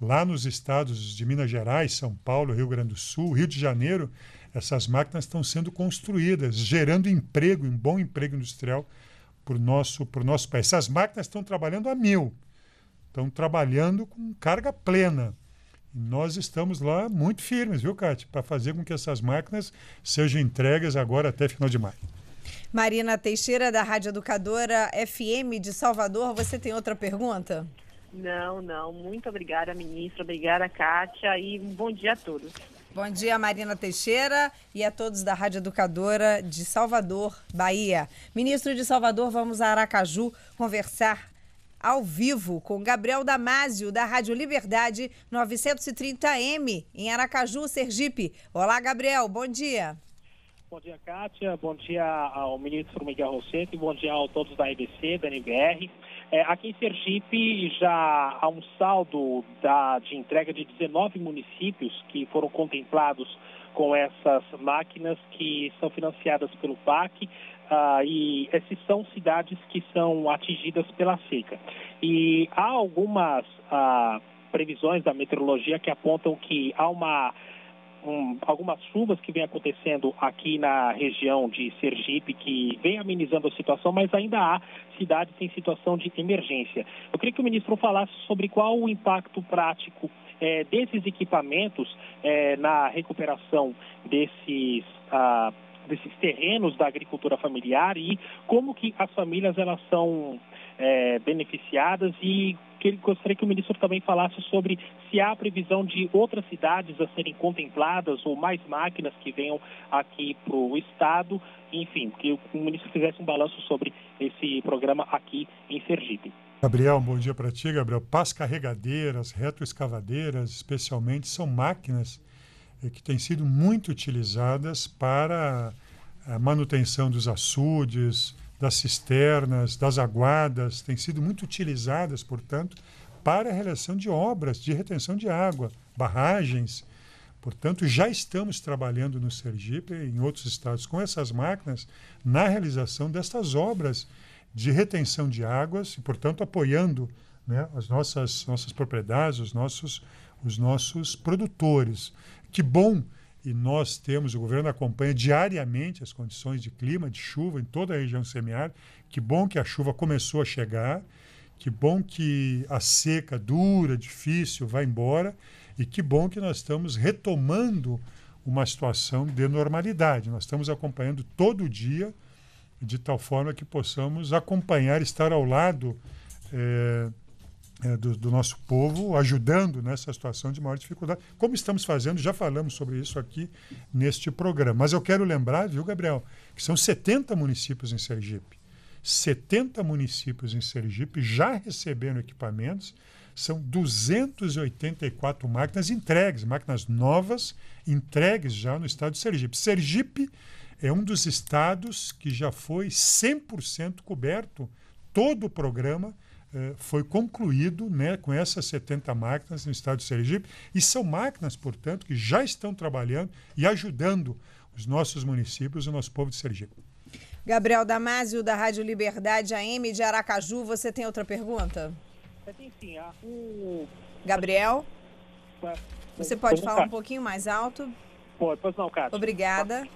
Lá nos estados de Minas Gerais, São Paulo, Rio Grande do Sul, Rio de Janeiro, essas máquinas estão sendo construídas, gerando emprego, um bom emprego industrial para o nosso, nosso país. Essas máquinas estão trabalhando a mil, estão trabalhando com carga plena. E nós estamos lá muito firmes, viu, Cátia, para fazer com que essas máquinas sejam entregues agora até final de maio. Marina Teixeira, da Rádio Educadora FM de Salvador, você tem outra pergunta? Não, não. Muito obrigada, ministra. Obrigada, Kátia. E um bom dia a todos. Bom dia, Marina Teixeira e a todos da Rádio Educadora de Salvador, Bahia. Ministro de Salvador, vamos a Aracaju conversar ao vivo com Gabriel Damásio, da Rádio Liberdade 930M, em Aracaju, Sergipe. Olá, Gabriel, bom dia. Bom dia, Kátia. Bom dia ao ministro Miguel Rossetti. Bom dia a todos da EBC, da NBR. É, aqui em Sergipe já há um saldo da, de entrega de 19 municípios que foram contemplados com essas máquinas que são financiadas pelo PAC. Ah, e essas são cidades que são atingidas pela seca. E há algumas ah, previsões da meteorologia que apontam que há uma um, algumas chuvas que vem acontecendo aqui na região de Sergipe, que vem amenizando a situação, mas ainda há cidades em situação de emergência. Eu queria que o ministro falasse sobre qual o impacto prático é, desses equipamentos é, na recuperação desses. Ah, desses terrenos da agricultura familiar e como que as famílias elas são é, beneficiadas e que, gostaria que o ministro também falasse sobre se há previsão de outras cidades a serem contempladas ou mais máquinas que venham aqui para o Estado. Enfim, que o ministro fizesse um balanço sobre esse programa aqui em Sergipe. Gabriel, bom dia para ti, Gabriel. Pás carregadeiras, retroescavadeiras, especialmente, são máquinas eh, que têm sido muito utilizadas para a eh, manutenção dos açudes, das cisternas, das aguadas, têm sido muito utilizadas, portanto, para a realização de obras de retenção de água, barragens. Portanto, já estamos trabalhando no Sergipe e em outros estados com essas máquinas na realização destas obras de retenção de águas e, portanto, apoiando né, as nossas, nossas propriedades, os nossos, os nossos produtores. Que bom e nós temos, o governo acompanha diariamente as condições de clima, de chuva em toda a região semiárida. Que bom que a chuva começou a chegar, que bom que a seca dura, difícil, vai embora, e que bom que nós estamos retomando uma situação de normalidade. Nós estamos acompanhando todo dia, de tal forma que possamos acompanhar, estar ao lado. Eh, é, do, do, nosso povo, ajudando nessa situação de maior dificuldade, como estamos fazendo, já falamos sobre isso aqui neste programa. Mas eu quero lembrar, viu, Gabriel, que são 70 municípios em Sergipe. 70 municípios em Sergipe já recebendo equipamentos, são 284 máquinas entregues, máquinas novas entregues já no estado de Sergipe. Sergipe é um dos estados que já foi 100% coberto todo o programa eh, foi concluído né, com essas 70 máquinas no estado de Sergipe, e são máquinas, portanto, que já estão trabalhando e ajudando os nossos municípios e o nosso povo de Sergipe. Gabriel Damasio, da Rádio Liberdade AM de Aracaju, você tem outra pergunta? Gabriel? Tá. Você pode falar um pouquinho mais alto? Pode, pois não, Cátia. Obrigada.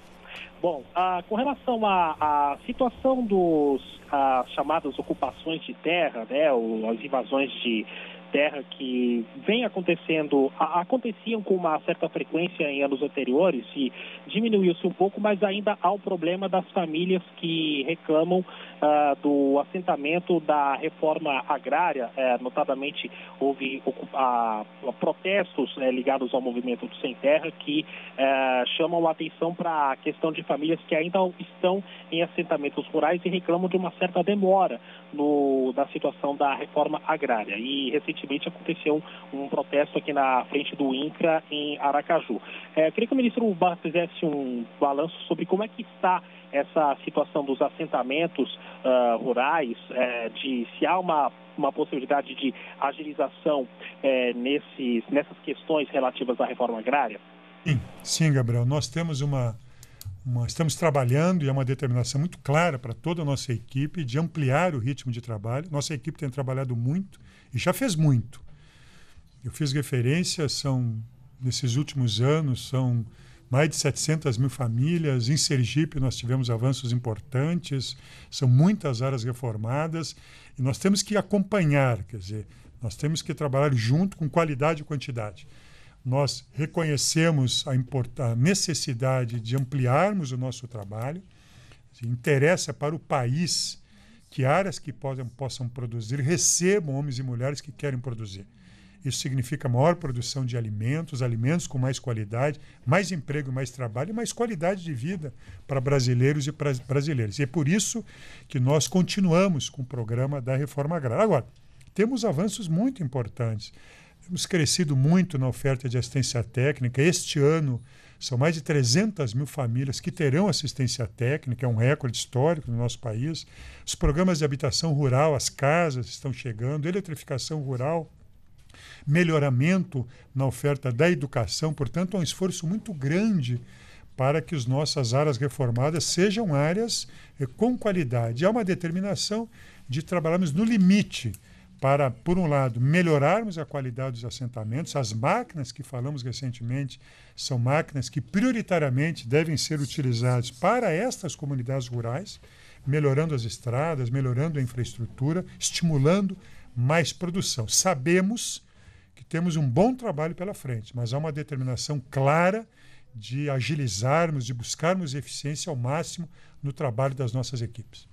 Bom, ah, com relação à, à situação dos ah, chamadas ocupações de terra, né, ou, as invasões de terra que vem acontecendo, a, aconteciam com uma certa frequência em anos anteriores e diminuiu-se um pouco, mas ainda há o problema das famílias que reclamam ah, do assentamento da reforma agrária, é, notadamente houve ah, protestos é, ligados ao movimento do Sem Terra que é, chamam a atenção para a questão de famílias que ainda estão em assentamentos rurais e reclamam de uma certa demora no, da situação da reforma agrária. E recentemente aconteceu um, um protesto aqui na frente do INCRA em Aracaju. queria que o ministro Barros fizesse um balanço sobre como é que está essa situação dos assentamentos uh, rurais, uh, de se há uma, uma possibilidade de agilização uh, nesses, nessas questões relativas à reforma agrária? Sim, sim, Gabriel. Nós temos uma, uma estamos trabalhando e é uma determinação muito clara para toda a nossa equipe de ampliar o ritmo de trabalho. Nossa equipe tem trabalhado muito e já fez muito. Eu fiz referência, são nesses últimos anos são mais de 700 mil famílias. Em Sergipe, nós tivemos avanços importantes, são muitas áreas reformadas e nós temos que acompanhar, quer dizer, nós temos que trabalhar junto com qualidade e quantidade. Nós reconhecemos a, a necessidade de ampliarmos o nosso trabalho, interessa para o país que áreas que possam, possam produzir recebam homens e mulheres que querem produzir. Isso significa maior produção de alimentos, alimentos com mais qualidade, mais emprego, mais trabalho e mais qualidade de vida para brasileiros e para brasileiras. E é por isso que nós continuamos com o programa da reforma agrária. Agora, temos avanços muito importantes. Temos crescido muito na oferta de assistência técnica. Este ano, são mais de 300 mil famílias que terão assistência técnica, é um recorde histórico no nosso país. Os programas de habitação rural, as casas estão chegando, eletrificação rural melhoramento na oferta da educação, portanto, é um esforço muito grande para que as nossas áreas reformadas sejam áreas eh, com qualidade. Há uma determinação de trabalharmos no limite para, por um lado, melhorarmos a qualidade dos assentamentos. As máquinas que falamos recentemente são máquinas que prioritariamente devem ser utilizadas para estas comunidades rurais, melhorando as estradas, melhorando a infraestrutura, estimulando mais produção. Sabemos que temos um bom trabalho pela frente, mas há uma determinação clara de agilizarmos, de buscarmos eficiência ao máximo no trabalho das nossas equipes.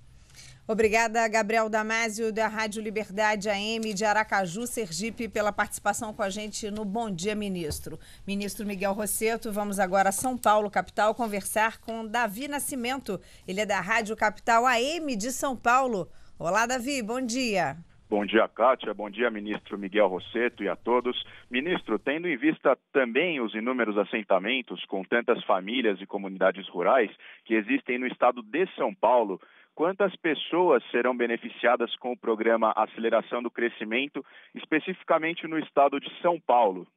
Obrigada, Gabriel Damásio, da Rádio Liberdade AM de Aracaju, Sergipe, pela participação com a gente no Bom Dia, Ministro. Ministro Miguel Rosseto, vamos agora a São Paulo, capital, conversar com Davi Nascimento. Ele é da Rádio Capital AM de São Paulo. Olá, Davi, bom dia. Bom dia, Kátia. Bom dia, ministro Miguel Rosseto e a todos. Ministro, tendo em vista também os inúmeros assentamentos com tantas famílias e comunidades rurais que existem no estado de São Paulo, quantas pessoas serão beneficiadas com o programa Aceleração do Crescimento, especificamente no estado de São Paulo?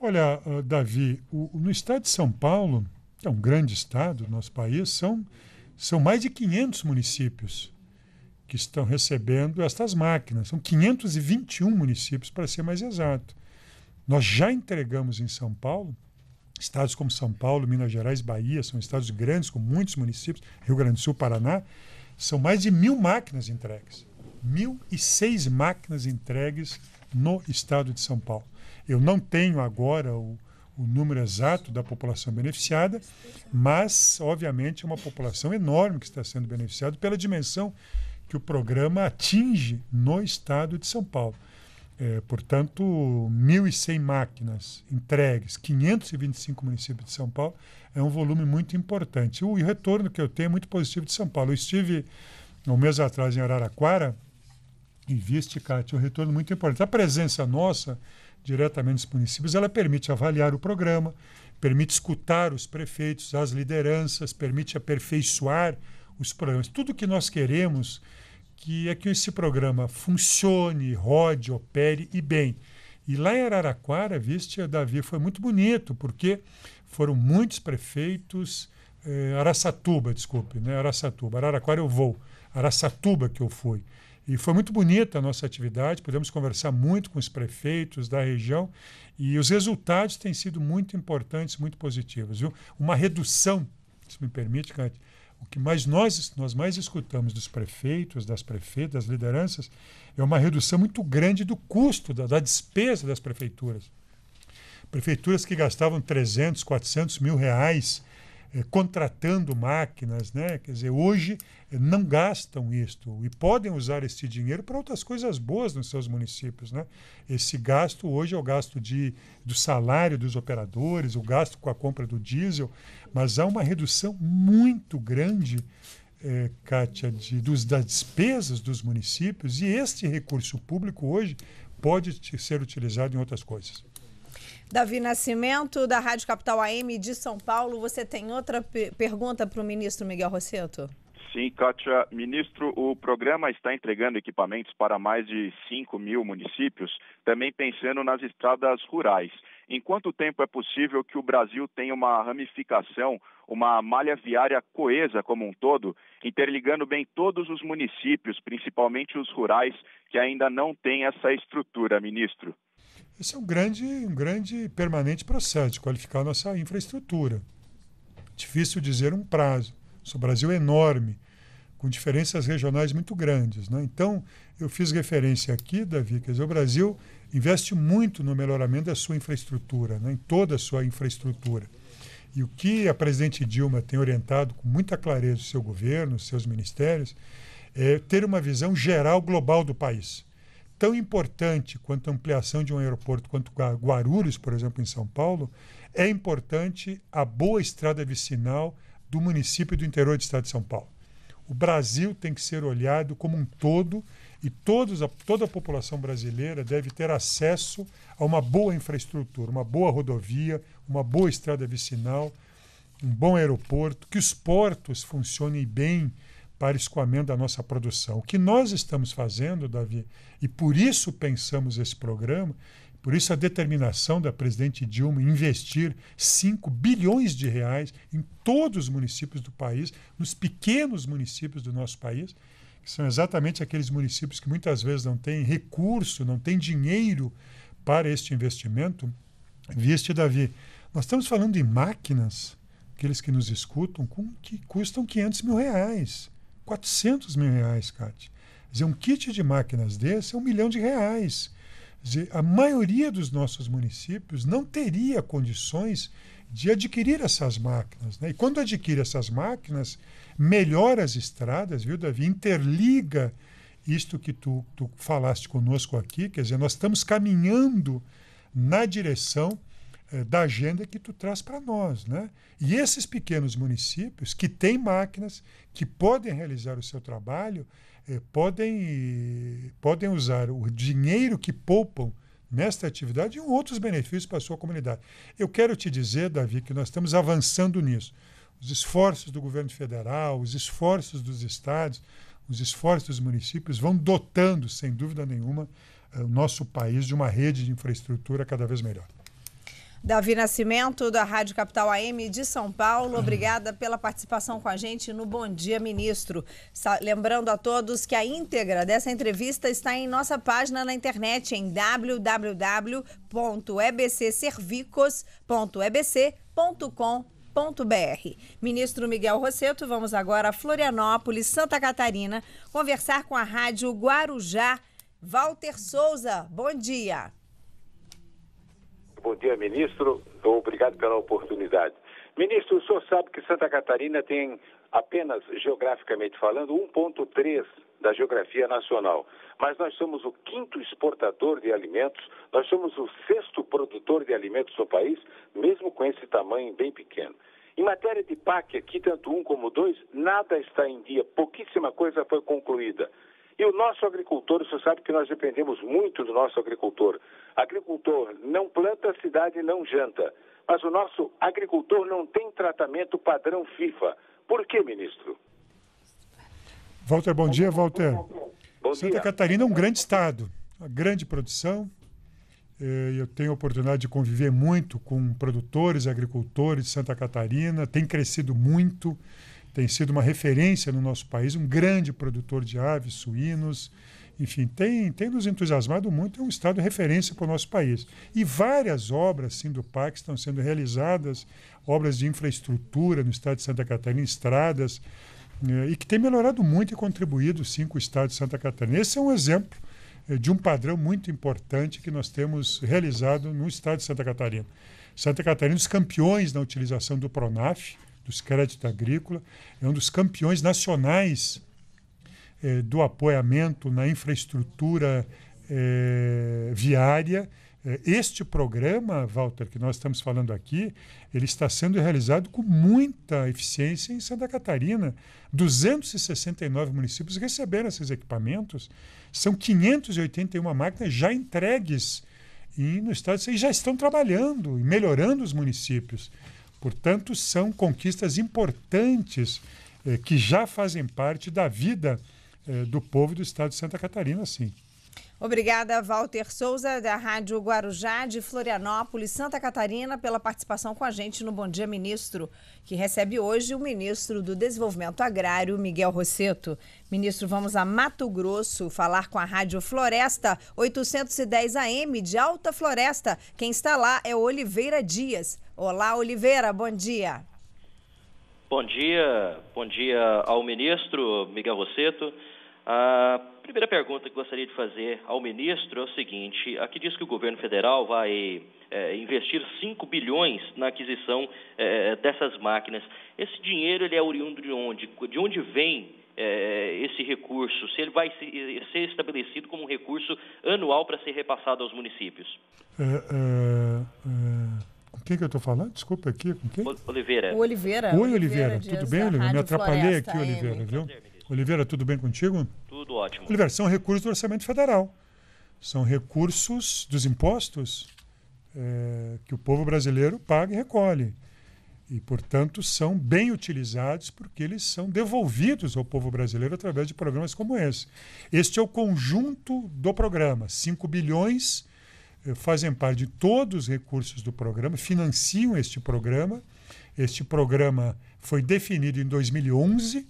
Olha, ah, Davi, no estado de São Paulo, que é um grande estado do nosso país, são, são mais de 500 municípios que estão recebendo estas máquinas. São 521 municípios, para ser mais exato. Nós já entregamos em São Paulo, estados como São Paulo, Minas Gerais, Bahia, são estados grandes, com muitos municípios, Rio Grande do Sul, Paraná, são mais de mil máquinas entregues. 1.006 máquinas entregues no estado de São Paulo. Eu não tenho agora o, o número exato da população beneficiada, mas, obviamente, é uma população enorme que está sendo beneficiada pela dimensão que o programa atinge no estado de São Paulo. É, portanto, 1.100 máquinas entregues, 525 municípios de São Paulo, é um volume muito importante. O retorno que eu tenho é muito positivo de São Paulo. Eu estive um mês atrás em Araraquara e vi este um retorno muito importante. A presença nossa, diretamente nos municípios, ela permite avaliar o programa, permite escutar os prefeitos, as lideranças, permite aperfeiçoar os programas. Tudo que nós queremos que é que esse programa funcione, rode, opere e bem. E lá em Araraquara, viste, Davi, foi muito bonito, porque foram muitos prefeitos. Eh, Araçatuba, desculpe, né? Araçatuba. Araraquara eu vou. Araçatuba que eu fui. E foi muito bonita a nossa atividade, pudemos conversar muito com os prefeitos da região e os resultados têm sido muito importantes, muito positivos. Viu? Uma redução, se me permite, Cante, o que mais nós, nós mais escutamos dos prefeitos, das prefeitas, das lideranças, é uma redução muito grande do custo, da, da despesa das prefeituras. Prefeituras que gastavam 300, 400 mil reais eh, contratando máquinas, né? Quer dizer, hoje eh, não gastam isto e podem usar esse dinheiro para outras coisas boas nos seus municípios, né? Esse gasto hoje é o gasto de, do salário dos operadores, o gasto com a compra do diesel, mas há uma redução muito grande é, Kátia, de, dos, das despesas dos municípios e este recurso público hoje pode ser utilizado em outras coisas. Davi Nascimento, da Rádio Capital AM de São Paulo. Você tem outra pergunta para o ministro Miguel Rosseto? Sim, Kátia. Ministro, o programa está entregando equipamentos para mais de 5 mil municípios, também pensando nas estradas rurais. Em quanto tempo é possível que o Brasil tenha uma ramificação, uma malha viária coesa como um todo, interligando bem todos os municípios, principalmente os rurais, que ainda não têm essa estrutura, ministro? Esse é um grande, um grande permanente processo de qualificar nossa infraestrutura. Difícil dizer um prazo. O Brasil é enorme, com diferenças regionais muito grandes. Né? Então, eu fiz referência aqui, Davi, quer dizer, o Brasil investe muito no melhoramento da sua infraestrutura, né? em toda a sua infraestrutura. E o que a presidente Dilma tem orientado com muita clareza o seu governo, os seus ministérios, é ter uma visão geral global do país tão importante quanto a ampliação de um aeroporto, quanto Guarulhos, por exemplo, em São Paulo, é importante a boa estrada vicinal do município do interior do estado de São Paulo. O Brasil tem que ser olhado como um todo e todos, a, toda a população brasileira deve ter acesso a uma boa infraestrutura, uma boa rodovia, uma boa estrada vicinal, um bom aeroporto, que os portos funcionem bem para escoamento da nossa produção. O que nós estamos fazendo, Davi, e por isso pensamos esse programa, por isso a determinação da presidente Dilma investir 5 bilhões de reais em todos os municípios do país, nos pequenos municípios do nosso país, que são exatamente aqueles municípios que muitas vezes não têm recurso, não têm dinheiro para este investimento. Viste, Davi, nós estamos falando de máquinas, aqueles que nos escutam, que custam 500 mil reais. 400 mil reais, Cate. Quer dizer, um kit de máquinas desse é um milhão de reais. Quer dizer, a maioria dos nossos municípios não teria condições de adquirir essas máquinas. Né? E quando adquire essas máquinas, melhora as estradas, viu, Davi? Interliga isto que tu, tu falaste conosco aqui, quer dizer, nós estamos caminhando na direção eh, da agenda que tu traz para nós, né? E esses pequenos municípios que têm máquinas que podem realizar o seu trabalho eh, podem podem usar o dinheiro que poupam nesta atividade e outros benefícios para a sua comunidade. Eu quero te dizer, Davi, que nós estamos avançando nisso. Os esforços do governo federal, os esforços dos estados, os esforços dos municípios vão dotando, sem dúvida nenhuma, eh, o nosso país de uma rede de infraestrutura cada vez melhor. Davi Nascimento, da Rádio Capital AM de São Paulo, obrigada pela participação com a gente no Bom Dia Ministro. Lembrando a todos que a íntegra dessa entrevista está em nossa página na internet em www.ebcservicos.ebc.com.br. Ministro Miguel Rosseto, vamos agora a Florianópolis, Santa Catarina, conversar com a Rádio Guarujá. Walter Souza, bom dia. Bom dia, ministro. Obrigado pela oportunidade. Ministro, o senhor sabe que Santa Catarina tem, apenas geograficamente falando, 1,3% da geografia nacional. Mas nós somos o quinto exportador de alimentos, nós somos o sexto produtor de alimentos no país, mesmo com esse tamanho bem pequeno. Em matéria de PAC, aqui, tanto um como dois, nada está em dia, pouquíssima coisa foi concluída. E o nosso agricultor, você sabe que nós dependemos muito do nosso agricultor. Agricultor não planta, cidade não janta. Mas o nosso agricultor não tem tratamento padrão FIFA. Por que, ministro? Walter, bom dia, Walter. Bom Santa Catarina é um grande estado, uma grande produção. Eh, eu tenho a oportunidade de conviver muito com produtores, agricultores de Santa Catarina, tem crescido muito tem sido uma referência no nosso país, um grande produtor de aves, suínos, enfim, tem, tem nos entusiasmado muito, é um estado de referência para o nosso país. E várias obras sim, do PAC estão sendo realizadas, obras de infraestrutura no estado de Santa Catarina, estradas, né, e que tem melhorado muito e contribuído sim com o estado de Santa Catarina. Esse é um exemplo eh, de um padrão muito importante que nós temos realizado no estado de Santa Catarina. Santa Catarina, os campeões na utilização do PRONAF, dos créditos agrícola, é um dos campeões nacionais eh, do apoiamento na infraestrutura eh, viária. Eh, este programa, Walter, que nós estamos falando aqui, ele está sendo realizado com muita eficiência em Santa Catarina. 269 municípios receberam esses equipamentos. São 581 máquinas já entregues e no estado. E já estão trabalhando e melhorando os municípios. Portanto, são conquistas importantes eh, que já fazem parte da vida eh, do povo do estado de Santa Catarina, sim. Obrigada, Walter Souza, da Rádio Guarujá, de Florianópolis, Santa Catarina, pela participação com a gente no Bom Dia Ministro, que recebe hoje o ministro do Desenvolvimento Agrário, Miguel Rosseto. Ministro, vamos a Mato Grosso falar com a Rádio Floresta, 810 AM, de Alta Floresta. Quem está lá é Oliveira Dias. Olá, Oliveira, bom dia. Bom dia, bom dia ao ministro Miguel Rosseto. A primeira pergunta que gostaria de fazer ao ministro é o seguinte: aqui diz que o governo federal vai é, investir 5 bilhões na aquisição é, dessas máquinas. Esse dinheiro ele é oriundo de onde? De onde vem é, esse recurso? Se ele vai ser estabelecido como um recurso anual para ser repassado aos municípios? Uh, quem que eu estou falando? Desculpa é aqui, com quem? Oliveira. O Oliveira. Oi, Oliveira. Oliveira tudo bem, Oliveira? Me atrapalhei aqui, AM. Oliveira, viu? Oliveira, tudo bem contigo? Tudo ótimo. Oliveira, são recursos do Orçamento Federal. São recursos dos impostos é, que o povo brasileiro paga e recolhe. E, portanto, são bem utilizados porque eles são devolvidos ao povo brasileiro através de programas como esse. Este é o conjunto do programa: 5 bilhões eh, fazem parte de todos os recursos do programa, financiam este programa. Este programa foi definido em 2011,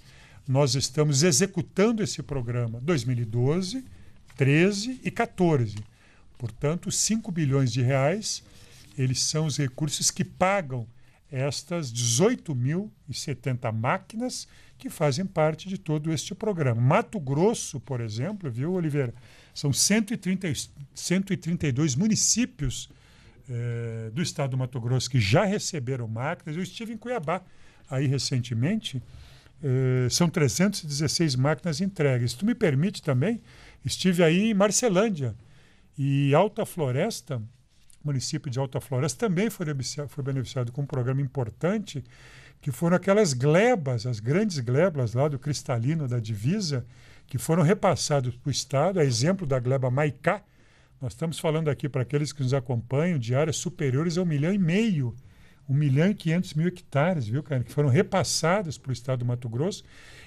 nós estamos executando esse programa 2012, 13 e 14. Portanto, 5 bilhões de reais, eles são os recursos que pagam estas 18.070 máquinas que fazem parte de todo este programa. Mato Grosso, por exemplo, viu, Oliveira, são 130, 132 municípios eh, do estado do Mato Grosso que já receberam máquinas. Eu estive em Cuiabá aí recentemente. Eh, são 316 máquinas entregues. Se tu me permite também, estive aí em Marcelândia e Alta Floresta, município de Alta Floresta, também foi beneficiado, foi beneficiado com um programa importante que foram aquelas glebas, as grandes glebas lá do cristalino da divisa, que foram repassados para o Estado, a exemplo da gleba Maicá. Nós estamos falando aqui para aqueles que nos acompanham de áreas superiores a um milhão e meio, um milhão e quinhentos mil hectares, viu, cara, que foram repassados para o Estado do Mato Grosso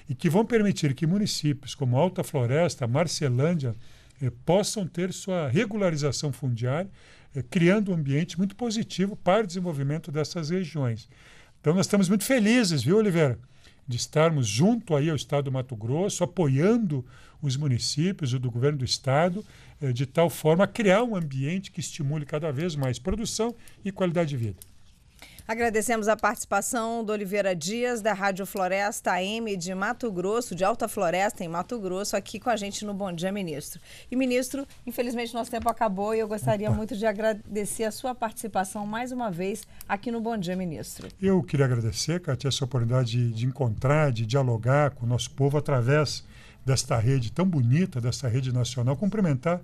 e que vão permitir que municípios como Alta Floresta, Marcelândia, eh, possam ter sua regularização fundiária, eh, criando um ambiente muito positivo para o desenvolvimento dessas regiões. Então, nós estamos muito felizes, viu, Oliveira? de estarmos junto aí ao Estado do Mato Grosso, apoiando os municípios e do governo do Estado, eh, de tal forma a criar um ambiente que estimule cada vez mais produção e qualidade de vida. Agradecemos a participação do Oliveira Dias, da Rádio Floresta AM de Mato Grosso, de Alta Floresta, em Mato Grosso, aqui com a gente no Bom Dia, ministro. E, ministro, infelizmente nosso tempo acabou e eu gostaria Opa. muito de agradecer a sua participação mais uma vez aqui no Bom Dia, ministro. Eu queria agradecer, Cátia, essa oportunidade de, de encontrar, de dialogar com o nosso povo através desta rede tão bonita, desta rede nacional. Cumprimentar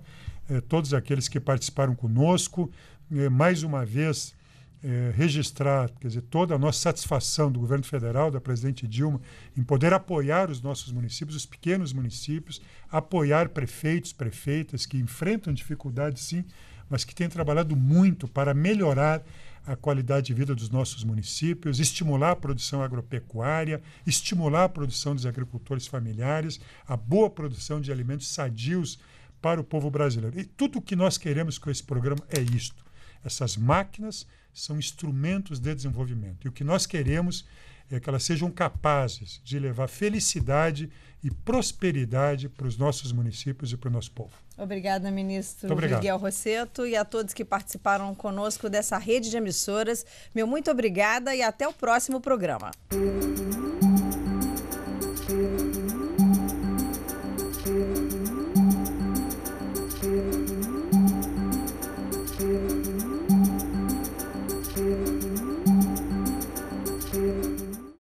eh, todos aqueles que participaram conosco. Eh, mais uma vez, eh, registrar, quer dizer, toda a nossa satisfação do governo federal, da presidente Dilma, em poder apoiar os nossos municípios, os pequenos municípios, apoiar prefeitos, prefeitas que enfrentam dificuldades, sim, mas que têm trabalhado muito para melhorar a qualidade de vida dos nossos municípios, estimular a produção agropecuária, estimular a produção dos agricultores familiares, a boa produção de alimentos sadios para o povo brasileiro. E tudo o que nós queremos com esse programa é isto: essas máquinas são instrumentos de desenvolvimento. E o que nós queremos é que elas sejam capazes de levar felicidade e prosperidade para os nossos municípios e para o nosso povo. Obrigada, ministro obrigado. Miguel Rosseto, e a todos que participaram conosco dessa rede de emissoras. Meu muito obrigada e até o próximo programa.